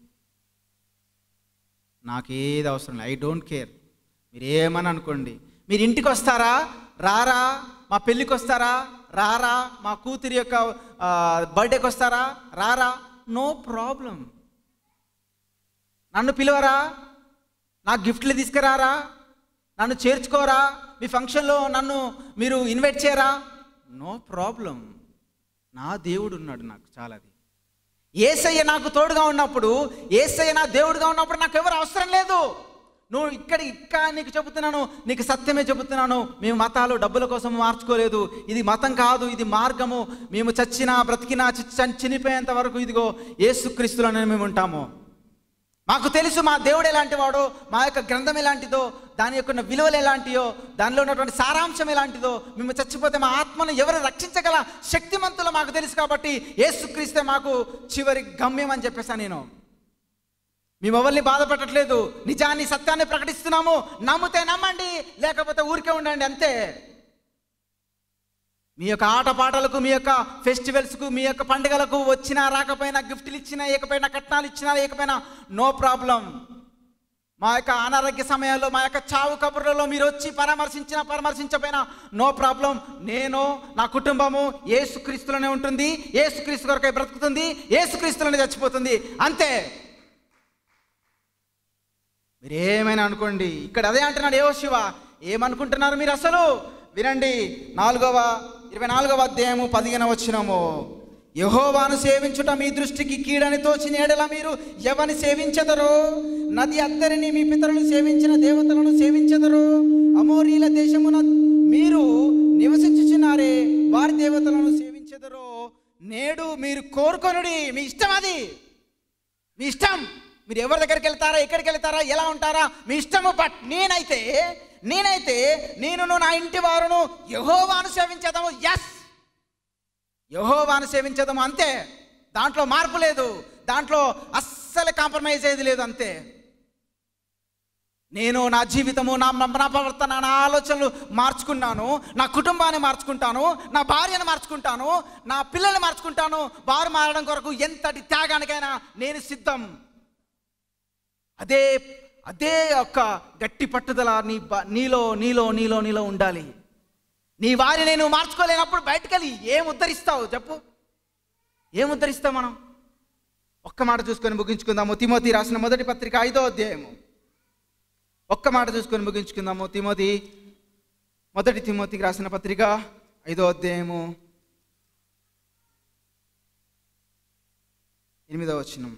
నాకేది అవసరం లేదు ఐ డోంట్ కేర్ మీరు ఏమని అనుకోండి మీరు ఇంటికి వస్తారా రారా మా పెళ్ళికి వస్తారా రారా మా కూతురి యొక్క బర్త్డేకి వస్తారా రారా నో ప్రాబ్లం నన్ను పిలవరా నా గిఫ్ట్లు తీసుకురారా నన్ను చేర్చుకోరా మీ ఫంక్షన్లో నన్ను మీరు ఇన్వైట్ చేయరా నో ప్రాబ్లం నా దేవుడు ఉన్నాడు నాకు చాలాది ఏసయ్య నాకు తోడుగా ఉన్నప్పుడు ఏసయ్య నా దేవుడుగా ఉన్నప్పుడు నాకు ఎవరు అవసరం లేదు నువ్వు ఇక్కడ ఇక్కడ నీకు చెబుతున్నాను నీకు సత్యమే చెబుతున్నాను మేము మతాలు డబ్బుల కోసం మార్చుకోలేదు ఇది మతం కాదు ఇది మార్గము మేము చచ్చినా బ్రతికినా చనిపోయేంత వరకు ఇదిగో ఏసుక్రీస్తులోనే మేము ఉంటాము మాకు తెలుసు మా దేవుడు ఎలాంటి వాడో మా యొక్క గ్రంథం ఎలాంటిదో దాని యొక్క విలువలు ఎలాంటియో దానిలో ఉన్నటువంటి సారాంశం ఎలాంటిదో మేము చచ్చిపోతే మా ఆత్మను ఎవరు రక్షించగల శక్తిమంతులు మాకు తెలుసు కాబట్టి ఏసుక్రీస్తే మాకు చివరి గమ్యం అని చెప్పేసాను నేను మేము ఎవరిని బాధపడట్లేదు నిజాన్ని సత్యాన్ని ప్రకటిస్తున్నాము నమ్మితే నమ్మండి లేకపోతే ఊరికే ఉండండి అంతే మీ యొక్క ఆటపాటలకు మీ యొక్క ఫెస్టివల్స్కు మీ యొక్క పండుగలకు వచ్చినా రాకపోయినా గిఫ్ట్లు ఇచ్చినా ఏకపోయినా కట్నాలు ఇచ్చినా ఏకపోయినా నో ప్రాబ్లం మా యొక్క అనారోగ్య సమయాల్లో మా యొక్క చావు కబుర్లలో మీరు వచ్చి పరామర్శించినా పరామర్శించపోయినా నో ప్రాబ్లం నేను నా కుటుంబము ఏసుక్రీస్తులోనే ఉంటుంది ఏసుక్రీస్తు కొరకై బ్రతుకుతుంది ఏసుక్రీస్తులోనే చచ్చిపోతుంది అంతే మీరు ఏమైనా అనుకోండి ఇక్కడ అదే అంటున్నాడు ఏవో శివ ఏమనుకుంటున్నారు మీరు అసలు వినండి నాలుగవ ఇరవై నాలుగవ అధ్యాయము పదిహేన వచ్చినము యహోవాను సేవించుట మీ దృష్టికి కీడని తోచిన నేడల మీరు ఎవరిని సేవించదరు నది అద్దరిని మీ పితరులు సేవించిన దేవతలను సేవించదరు అమోరీల దేశమున మీరు నివసించుచున్నారే వారి దేవతలను సేవించదరు నేడు మీరు కోరుకొనుడి మీ ఇష్టం అది మీ ఇష్టం మీరు ఎవరి దగ్గరికి వెళ్తారా ఎక్కడికి వెళ్తారా ఎలా ఉంటారా మీ ఇష్టము బట్ నేనైతే నేనైతే నేను నా ఇంటి వారును యహోవాను సేవించేదాము ఎస్ యహోవాను సేవించేదాము అంతే దాంట్లో మార్పు లేదు దాంట్లో అస్సలు కాంప్రమైజ్ అయ్యేది లేదు అంతే నేను నా జీవితము నా నా ప్రవర్తన నా ఆలోచనలు మార్చుకున్నాను నా కుటుంబాన్ని మార్చుకుంటాను నా భార్యను మార్చుకుంటాను నా పిల్లల్ని మార్చుకుంటాను వారు మారడం కొరకు ఎంతటి త్యాగానికైనా నేను సిద్ధం అదే అదే యొక్క గట్టి పట్టుదల నీ నీలో నీలో నీలో నీలో ఉండాలి నీ వారిని నేను మార్చుకోలేనప్పుడు బయటకు వెళ్ళి ఏం ఉద్ధరిస్తావు చెప్పు ఏం ఉద్ధరిస్తాం మనం ఒక్క మాట చూసుకొని ముగించుకుందాము తిమోతి రాసిన మొదటి పత్రిక ఐదో అధ్యాయము ఒక్క మాట చూసుకొని ముగించుకుందాము తిమోతి మొదటి తిమోతికి రాసిన పత్రిక ఐదో అధ్యాయము ఎనిమిదో వచ్చినాము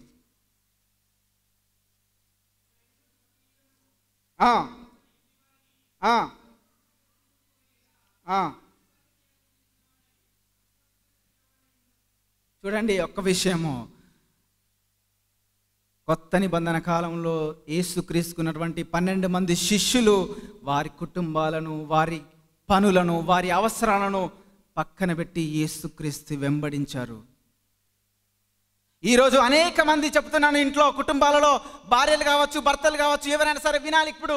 చూడండి ఒక్క విషయము కొత్త నిబంధన కాలంలో ఏసుక్రీస్తుకున్నటువంటి పన్నెండు మంది శిష్యులు వారి కుటుంబాలను వారి పనులను వారి అవసరాలను పక్కన పెట్టి ఏసుక్రీస్తు వెంబడించారు ఈరోజు అనేక మంది చెప్తున్నాను ఇంట్లో కుటుంబాలలో భార్యలు కావచ్చు భర్తలు కావచ్చు ఎవరైనా సరే వినాలి ఇప్పుడు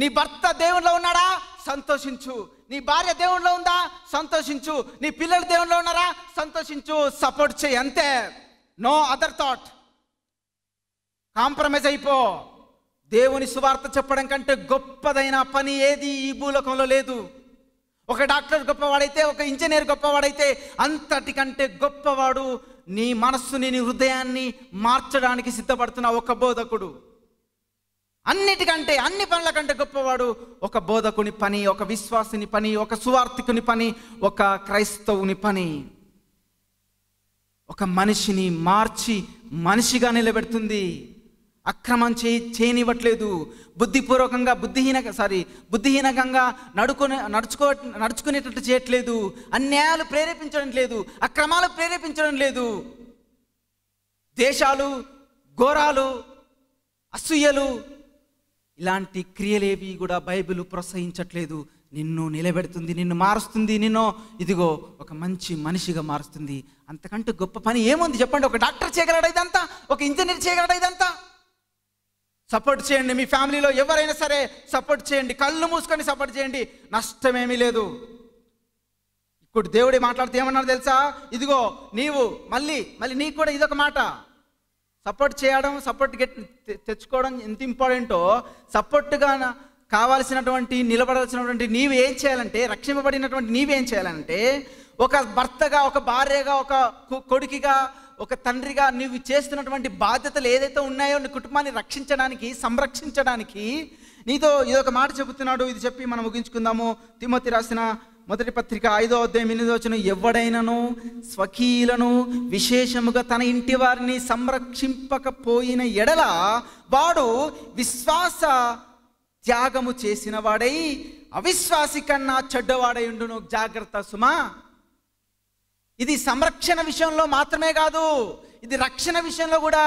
నీ భర్త దేవునిలో ఉన్నాడా సంతోషించు నీ భార్య దేవునిలో ఉందా సంతోషించు నీ పిల్లలు దేవునిలో ఉన్నారా సంతోషించు సపోర్ట్ చేయి అంతే నో అదర్ థాట్ కాంప్రమైజ్ అయిపో దేవుని సువార్త చెప్పడం కంటే గొప్పదైన పని ఏది ఈ భూలోకంలో లేదు ఒక డాక్టర్ గొప్పవాడైతే ఒక ఇంజనీర్ గొప్పవాడైతే అంతటికంటే గొప్పవాడు నీ మనస్సుని నీ హృదయాన్ని మార్చడానికి సిద్ధపడుతున్న ఒక బోధకుడు అన్నిటికంటే అన్ని పనుల కంటే గొప్పవాడు ఒక బోధకుని పని ఒక విశ్వాసిని పని ఒక సువార్థికుని పని ఒక క్రైస్తవుని పని ఒక మనిషిని మార్చి మనిషిగా నిలబెడుతుంది అక్రమం చే చేయనివ్వట్లేదు బుద్ధిపూర్వకంగా బుద్ధిహీన సారీ బుద్ధిహీనకంగా నడుకునే నడుచుకో నడుచుకునేటట్టు చేయట్లేదు అన్యాయాలు ప్రేరేపించడం లేదు అక్రమాలు ప్రేరేపించడం లేదు దేశాలు ఘోరాలు అసూయలు ఇలాంటి క్రియలేవి కూడా బైబిల్ ప్రోత్సహించట్లేదు నిన్ను నిలబెడుతుంది నిన్ను మారుస్తుంది నిన్ను ఇదిగో ఒక మంచి మనిషిగా మారుస్తుంది అంతకంటే గొప్ప పని ఏముంది చెప్పండి ఒక డాక్టర్ చేయగలడా ఇదంతా ఒక ఇంజనీర్ చేయగలడా ఇదంతా సపోర్ట్ చేయండి మీ ఫ్యామిలీలో ఎవరైనా సరే సపోర్ట్ చేయండి కళ్ళు మూసుకొని సపోర్ట్ చేయండి నష్టమేమీ లేదు ఇప్పుడు దేవుడి మాట్లాడితే ఏమన్నారు తెలుసా ఇదిగో నీవు మళ్ళీ మళ్ళీ నీకు కూడా ఇదొక మాట సపోర్ట్ చేయడం సపోర్ట్ గెట్ తెచ్చుకోవడం ఎంత ఇంపార్టెంటో సపోర్ట్గా కావాల్సినటువంటి నిలబడాల్సినటువంటి నీవు ఏం చేయాలంటే రక్షింపబడినటువంటి నీవేం చేయాలంటే ఒక భర్తగా ఒక భార్యగా ఒక కొడుకిగా ఒక తండ్రిగా నువ్వు చేస్తున్నటువంటి బాధ్యతలు ఏదైతే ఉన్నాయో నీ కుటుంబాన్ని రక్షించడానికి సంరక్షించడానికి నీతో ఇదొక మాట చెబుతున్నాడు ఇది చెప్పి మనం ముగించుకుందాము తిమ్మతి రాసిన మొదటి పత్రిక ఐదో అధ్యాయం ఎనిమిదో వచ్చిన ఎవడైనను స్వకీయులను విశేషముగా తన ఇంటి వారిని సంరక్షింపకపోయిన ఎడల వాడు విశ్వాస త్యాగము చేసిన వాడై అవిశ్వాసి కన్నా చెడ్డవాడై ఉండును జాగ్రత్త సుమా ఇది సంరక్షణ విషయంలో మాత్రమే కాదు ఇది రక్షణ విషయంలో కూడా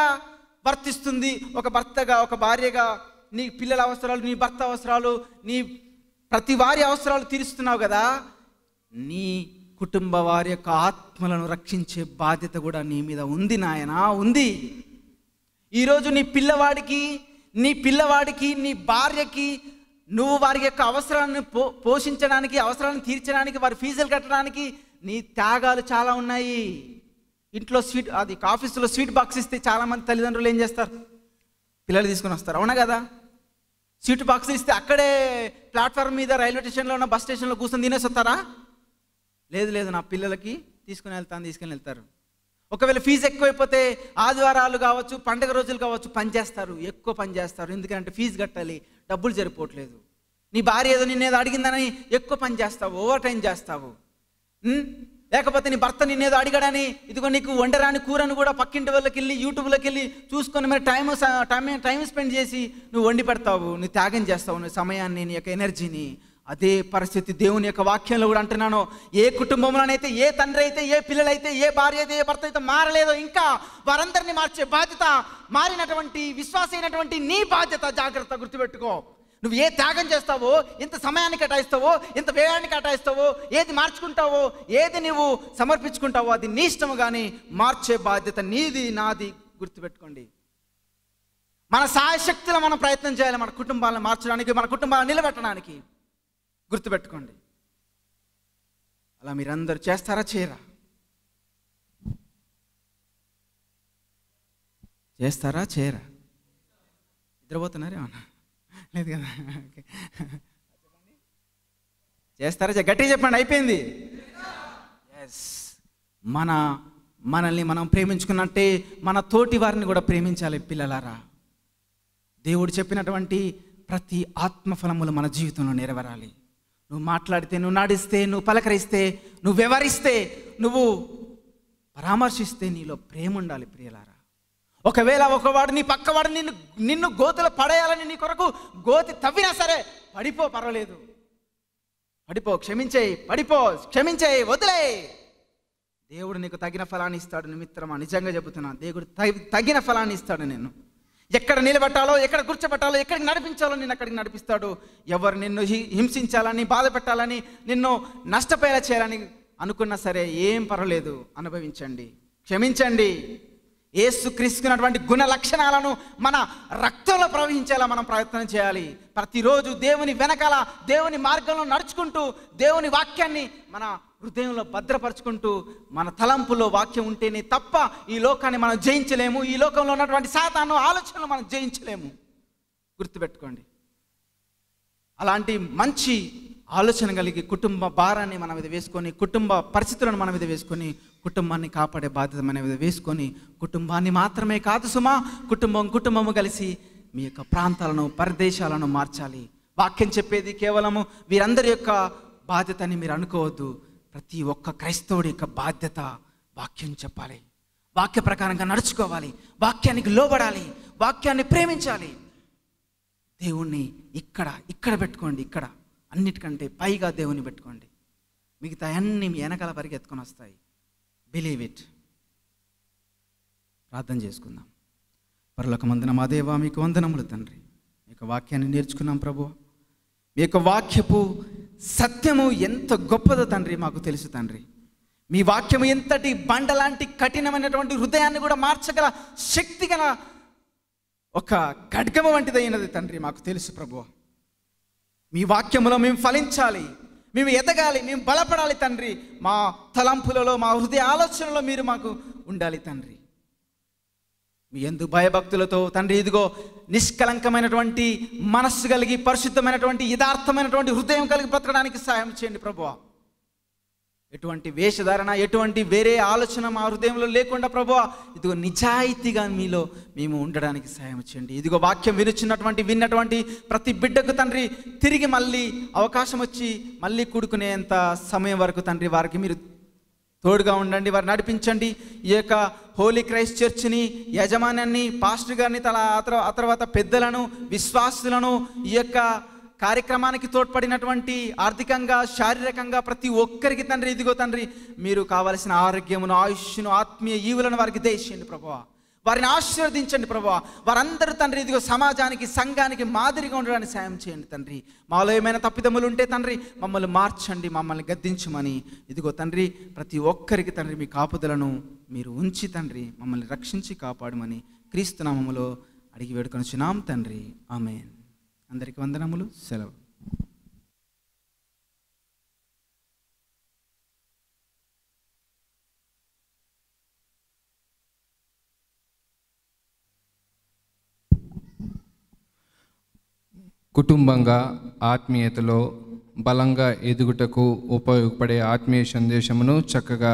వర్తిస్తుంది ఒక భర్తగా ఒక భార్యగా నీ పిల్లల అవసరాలు నీ భర్త అవసరాలు నీ ప్రతి వారి అవసరాలు తీరుస్తున్నావు కదా నీ కుటుంబ వారి యొక్క ఆత్మలను రక్షించే బాధ్యత కూడా నీ మీద ఉంది నాయన ఉంది ఈరోజు నీ పిల్లవాడికి నీ పిల్లవాడికి నీ భార్యకి నువ్వు వారి యొక్క అవసరాలను పో పోషించడానికి అవసరాలను తీర్చడానికి వారి ఫీజులు కట్టడానికి నీ త్యాగాలు చాలా ఉన్నాయి ఇంట్లో స్వీట్ అది ఆఫీసులో స్వీట్ బాక్స్ ఇస్తే చాలామంది తల్లిదండ్రులు ఏం చేస్తారు పిల్లలు తీసుకుని వస్తారు అవునా కదా స్వీట్ బాక్స్ ఇస్తే అక్కడే ప్లాట్ఫామ్ మీద రైల్వే స్టేషన్లో ఉన్న బస్ స్టేషన్లో కూర్చొని తినేసి వస్తారా లేదు లేదు నా పిల్లలకి తీసుకుని వెళ్తాను తీసుకుని వెళ్తారు ఒకవేళ ఫీజు ఎక్కువైపోతే ఆదివారాలు కావచ్చు పండగ రోజులు కావచ్చు పని చేస్తారు ఎక్కువ పని చేస్తారు ఎందుకంటే ఫీజు కట్టాలి డబ్బులు సరిపోవట్లేదు నీ భార్య ఏదో నిన్నేదో అడిగిందని ఎక్కువ పని చేస్తావు ఓవర్ టైం చేస్తావు లేకపోతే నీ భర్త నిన్నేదో అడిగాడని ఇదిగో నీకు వండరాని కూరను కూడా పక్కింటి వాళ్ళకి వెళ్ళి యూట్యూబ్లోకి వెళ్ళి చూసుకొని మరి టైం టైం టైం స్పెండ్ చేసి నువ్వు వండి పెడతావు నువ్వు త్యాగం చేస్తావు నువ్వు సమయాన్ని నీ యొక్క ఎనర్జీని అదే పరిస్థితి దేవుని యొక్క వాక్యంలో కూడా అంటున్నాను ఏ కుటుంబంలోనైతే ఏ తండ్రి అయితే ఏ పిల్లలైతే ఏ భార్య అయితే ఏ భర్త అయితే మారలేదో ఇంకా వారందరినీ మార్చే బాధ్యత మారినటువంటి విశ్వాసైనటువంటి నీ బాధ్యత జాగ్రత్త గుర్తుపెట్టుకో నువ్వు ఏ త్యాగం చేస్తావో ఇంత సమయాన్ని కేటాయిస్తావో ఇంత వ్యయాన్ని కేటాయిస్తావో ఏది మార్చుకుంటావో ఏది నువ్వు సమర్పించుకుంటావో అది నీ ఇష్టము కానీ మార్చే బాధ్యత నీది నాది గుర్తుపెట్టుకోండి మన సాయశక్తిలో మనం ప్రయత్నం చేయాలి మన కుటుంబాలను మార్చడానికి మన కుటుంబాలను నిలబెట్టడానికి గుర్తుపెట్టుకోండి అలా మీరందరూ చేస్తారా చేయరా చేస్తారా చేయరా నిద్రపోతున్నారేమన్నా లేదు కదా చేస్తారా గట్టిగా చెప్పండి అయిపోయింది ఎస్ మన మనల్ని మనం ప్రేమించుకున్నట్టే మన తోటి వారిని కూడా ప్రేమించాలి పిల్లలారా దేవుడు చెప్పినటువంటి ప్రతి ఆత్మఫలములు మన జీవితంలో నెరవేరాలి నువ్వు మాట్లాడితే నువ్వు నాడిస్తే నువ్వు పలకరిస్తే నువ్వు వివరిస్తే నువ్వు పరామర్శిస్తే నీలో ప్రేమ ఉండాలి ప్రియలారా ఒకవేళ ఒకవాడు నీ పక్కవాడు నిన్ను నిన్ను గోతులు పడేయాలని నీ కొరకు గోతి తవ్వినా సరే పడిపో పర్వాలేదు పడిపో క్షమించేయి పడిపో క్షమించేయి వదిలే దేవుడు నీకు తగిన ఫలాన్ని ఇస్తాడు నిమిత్రమా నిజంగా చెబుతున్నా దేవుడు తగిన ఫలాన్ని ఇస్తాడు నేను ఎక్కడ నిలబెట్టాలో ఎక్కడ కూర్చోబెట్టాలో ఎక్కడికి నడిపించాలో నేను అక్కడికి నడిపిస్తాడు ఎవరు నిన్ను హింసించాలని బాధ పెట్టాలని నిన్ను నష్టపేలా చేయాలని అనుకున్నా సరే ఏం పర్వాలేదు అనుభవించండి క్షమించండి ఏసు క్రీస్తున్నటువంటి గుణ లక్షణాలను మన రక్తంలో ప్రవహించేలా మనం ప్రయత్నం చేయాలి ప్రతిరోజు దేవుని వెనకాల దేవుని మార్గంలో నడుచుకుంటూ దేవుని వాక్యాన్ని మన హృదయంలో భద్రపరుచుకుంటూ మన తలంపులో వాక్యం ఉంటేనే తప్ప ఈ లోకాన్ని మనం జయించలేము ఈ లోకంలో ఉన్నటువంటి సాధారణ ఆలోచనలు మనం జయించలేము గుర్తుపెట్టుకోండి అలాంటి మంచి ఆలోచన కలిగి కుటుంబ భారాన్ని మన మీద వేసుకొని కుటుంబ పరిస్థితులను మన మీద వేసుకొని కుటుంబాన్ని కాపాడే బాధ్యత అనేది వేసుకొని కుటుంబాన్ని మాత్రమే కాదు సుమా కుటుంబం కుటుంబము కలిసి మీ యొక్క ప్రాంతాలను పరదేశాలను మార్చాలి వాక్యం చెప్పేది కేవలము వీరందరి యొక్క బాధ్యత అని మీరు అనుకోవద్దు ప్రతి ఒక్క క్రైస్తవుడి యొక్క బాధ్యత వాక్యం చెప్పాలి వాక్య ప్రకారంగా నడుచుకోవాలి వాక్యానికి లోబడాలి వాక్యాన్ని ప్రేమించాలి దేవుణ్ణి ఇక్కడ ఇక్కడ పెట్టుకోండి ఇక్కడ అన్నిటికంటే పైగా దేవుణ్ణి పెట్టుకోండి మిగతా అన్నీ మీ వెనకాల పరిగెత్తుకొని వస్తాయి బిలీవ్ ఇట్ ప్రార్థన చేసుకుందాం పరలోక మందిన మా మీకు వందనములు తండ్రి మీ యొక్క వాక్యాన్ని నేర్చుకున్నాం ప్రభు మీ యొక్క వాక్యపు సత్యము ఎంత గొప్పదో తండ్రి మాకు తెలుసు తండ్రి మీ వాక్యము ఎంతటి బండ లాంటి కఠినమైనటువంటి హృదయాన్ని కూడా మార్చగల శక్తి గల ఒక ఖడ్గమ వంటిదైనది తండ్రి మాకు తెలుసు ప్రభు మీ వాక్యములో మేము ఫలించాలి మేము ఎదగాలి మేము బలపడాలి తండ్రి మా తలంపులలో మా హృదయ ఆలోచనలో మీరు మాకు ఉండాలి తండ్రి మీ ఎందు భయభక్తులతో తండ్రి ఇదిగో నిష్కలంకమైనటువంటి మనస్సు కలిగి పరిశుద్ధమైనటువంటి యథార్థమైనటువంటి హృదయం కలిగి బ్రతకడానికి సహాయం చేయండి ప్రభువా ఎటువంటి వేషధారణ ఎటువంటి వేరే ఆలోచన మా హృదయంలో లేకుండా ప్రభు ఇదిగో నిజాయితీగా మీలో మేము ఉండడానికి సహాయం చేయండి ఇదిగో వాక్యం వినుచున్నటువంటి విన్నటువంటి ప్రతి బిడ్డకు తండ్రి తిరిగి మళ్ళీ అవకాశం వచ్చి మళ్ళీ కూడుకునేంత సమయం వరకు తండ్రి వారికి మీరు తోడుగా ఉండండి వారు నడిపించండి ఈ యొక్క హోలీ క్రైస్ట్ చర్చిని యజమానాన్ని పాస్టర్ గారిని తల ఆ తర్వాత పెద్దలను విశ్వాసులను ఈ యొక్క కార్యక్రమానికి తోడ్పడినటువంటి ఆర్థికంగా శారీరకంగా ప్రతి ఒక్కరికి తండ్రి ఇదిగో తండ్రి మీరు కావలసిన ఆరోగ్యమును ఆయుష్ను ఆత్మీయ ఈవులను వారికి దేశండి ప్రభావ వారిని ఆశీర్వదించండి ప్రభావ వారందరూ తండ్రి ఇదిగో సమాజానికి సంఘానికి మాదిరిగా ఉండడానికి సాయం చేయండి తండ్రి మాలో ఏమైనా తప్పిదమ్ములు ఉంటే తండ్రి మమ్మల్ని మార్చండి మమ్మల్ని గద్దించమని ఇదిగో తండ్రి ప్రతి ఒక్కరికి తండ్రి మీ కాపుదలను మీరు ఉంచి తండ్రి మమ్మల్ని రక్షించి కాపాడమని క్రీస్తునామములో అడిగి వేడుకొని వేడుకొనిచున్నాం తండ్రి ఆమెన్ అందరికీ వందనములు సెలవు కుటుంబంగా ఆత్మీయతలో బలంగా ఎదుగుటకు ఉపయోగపడే ఆత్మీయ సందేశమును చక్కగా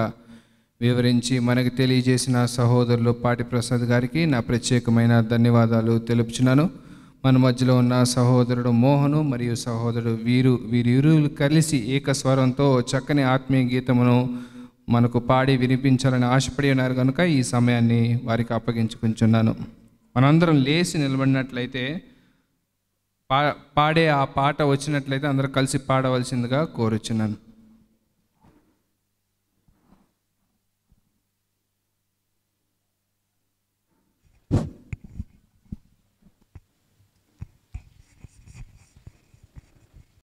వివరించి మనకు తెలియజేసిన సహోదరులు పాటిప్రసాద్ గారికి నా ప్రత్యేకమైన ధన్యవాదాలు తెలుపుచున్నాను మన మధ్యలో ఉన్న సహోదరుడు మోహను మరియు సహోదరుడు వీరు వీరిరువులు కలిసి ఏక స్వరంతో చక్కని ఆత్మీయ గీతమును మనకు పాడి వినిపించాలని ఆశపడి ఉన్నారు కనుక ఈ సమయాన్ని వారికి అప్పగించుకుంటున్నాను మనందరం లేచి నిలబడినట్లయితే పా పాడే ఆ పాట వచ్చినట్లయితే అందరూ కలిసి పాడవలసిందిగా కోరుచున్నాను